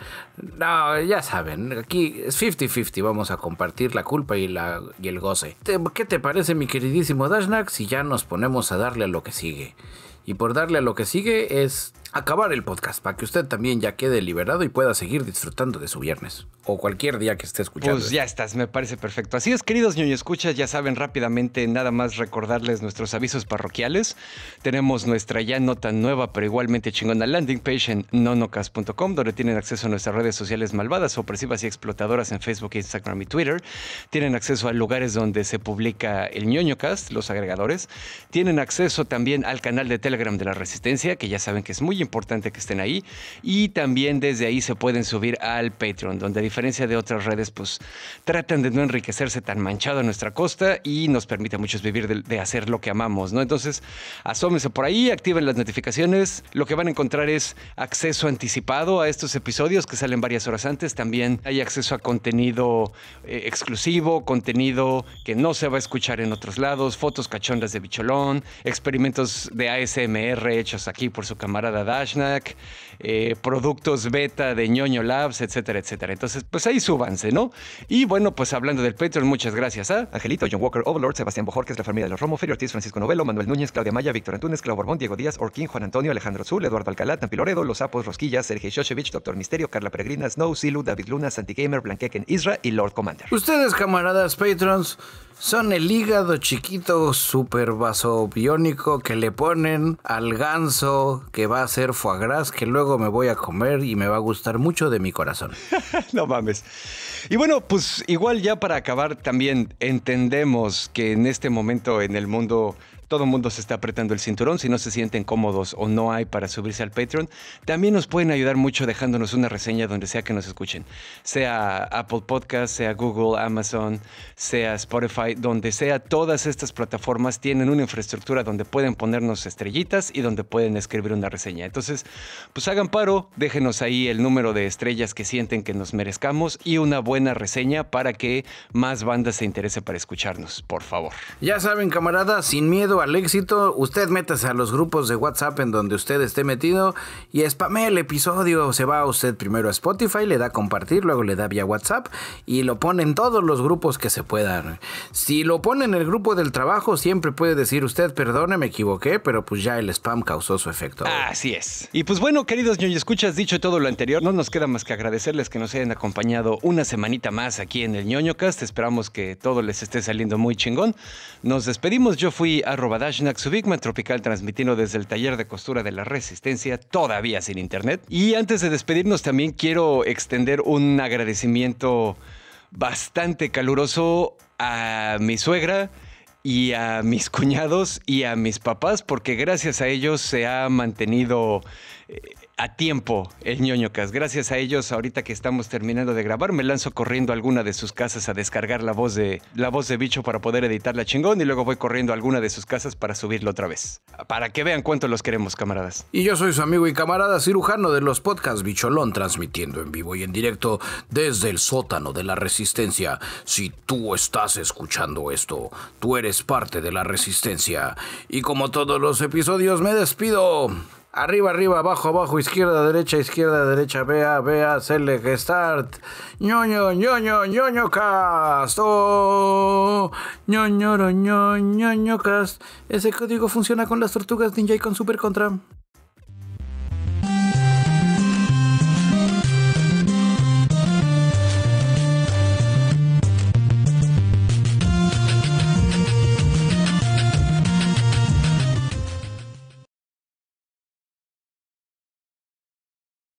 No, ya saben, aquí es 50-50, vamos a compartir la culpa y, y el goce. ¿Qué te parece, mi queridísimo Dashnak, si ya nos ponemos a darle a lo que sigue? Y por darle a lo que sigue es acabar el podcast para que usted también ya quede liberado y pueda seguir disfrutando de su viernes o cualquier día que esté escuchando. Pues ya estás, me parece perfecto. Así es, queridos ñoño escuchas, ya saben rápidamente nada más recordarles nuestros avisos parroquiales. Tenemos nuestra ya nota nueva, pero igualmente chingona landing page en nonocast.com, donde tienen acceso a nuestras redes sociales malvadas, opresivas y explotadoras en Facebook, Instagram y Twitter. Tienen acceso a lugares donde se publica el ñoñocast, los agregadores. Tienen acceso también al canal de Telegram de la Resistencia, que ya saben que es muy importante que estén ahí. Y también desde ahí se pueden subir al Patreon, donde a diferencia de otras redes, pues tratan de no enriquecerse tan manchado a nuestra costa y nos permite a muchos vivir de, hacer lo que amamos, ¿no? Entonces, asómense por ahí, activen las notificaciones. Lo que van a encontrar es acceso anticipado a estos episodios que salen varias horas antes. También hay acceso a contenido eh, exclusivo, contenido que no se va a escuchar en otros lados, fotos cachondas de bicholón, experimentos de ASMR hechos aquí por su camarada Dashnak, eh, productos beta de ñoño labs, etcétera, etcétera. Entonces, pues ahí súbanse, ¿no? Y bueno, pues hablando del Patreon, muchas gracias a Angelito, John Walker, Overlord, Sebastián Bojorquez, la familia de los Romo, Ferio Ortiz, Francisco Novelo, Manuel Núñez, Claudia Maya, Víctor Antunes, Clau Borbón, Diego Díaz, Orquín, Juan Antonio, Alejandro Azul, Eduardo Alcalá, Tampi Loredo, Los Sapos, Rosquillas, Sergei Shoshevich, Doctor Misterio, Carla Peregrina, Snow, Silu, David Luna, Santi Gamer, Blanqueken, Isra y Lord Commander. Ustedes, camaradas patrons, son el hígado chiquito super biónico que le ponen al ganso que va a ser foie gras que luego me voy a comer y me va a gustar mucho de mi corazón. no mames. Y bueno, pues igual ya para acabar también entendemos que en este momento en el mundo todo el mundo se está apretando el cinturón. Si no se sienten cómodos o no hay para subirse al Patreon, también nos pueden ayudar mucho dejándonos una reseña donde sea que nos escuchen. Sea Apple Podcast, sea Google, Amazon, sea Spotify, donde sea, todas estas plataformas tienen una infraestructura donde pueden ponernos estrellitas y donde pueden escribir una reseña. Entonces, pues hagan paro, déjenos ahí el número de estrellas que sienten que nos merezcamos y una buena reseña para que más bandas se interese para escucharnos, por favor. Ya saben, camaradas, sin miedo al éxito, usted métase a los grupos de WhatsApp en donde usted esté metido y spame el episodio. Se va usted primero a Spotify, le da compartir, luego le da vía WhatsApp y lo pone en todos los grupos que se puedan. Si lo pone en el grupo del trabajo, siempre puede decir usted, perdone, me equivoqué, pero pues ya el spam causó su efecto. Así es. Y pues bueno, queridos ñoño escuchas, dicho todo lo anterior, no nos queda más que agradecerles que nos hayan acompañado una semanita más aquí en el cast, Esperamos que todo les esté saliendo muy chingón. Nos despedimos. Yo fui a Robadash Subigma Tropical, transmitiendo desde el taller de costura de la Resistencia, todavía sin internet. Y antes de despedirnos, también quiero extender un agradecimiento bastante caluroso a mi suegra y a mis cuñados y a mis papás, porque gracias a ellos se ha mantenido eh, a tiempo el ñoñocas. Gracias a ellos, ahorita que estamos terminando de grabar, me lanzo corriendo a alguna de sus casas a descargar la voz de la voz de bicho para poder editarla chingón y luego voy corriendo a alguna de sus casas para subirlo otra vez. Para que vean cuánto los queremos, camaradas. Y yo soy su amigo y camarada cirujano de los podcasts Bicholón, transmitiendo en vivo y en directo desde el sótano de la resistencia. Si tú estás escuchando esto, tú eres parte de la resistencia. Y como todos los episodios, me despido Arriba, arriba, abajo, abajo, izquierda, derecha, izquierda, derecha, vea, vea, select, start. ñoño, ñoño, ñoño cast. ñoño, ñoño, ñoño cast. Ese código funciona con las tortugas ninja y con super contra.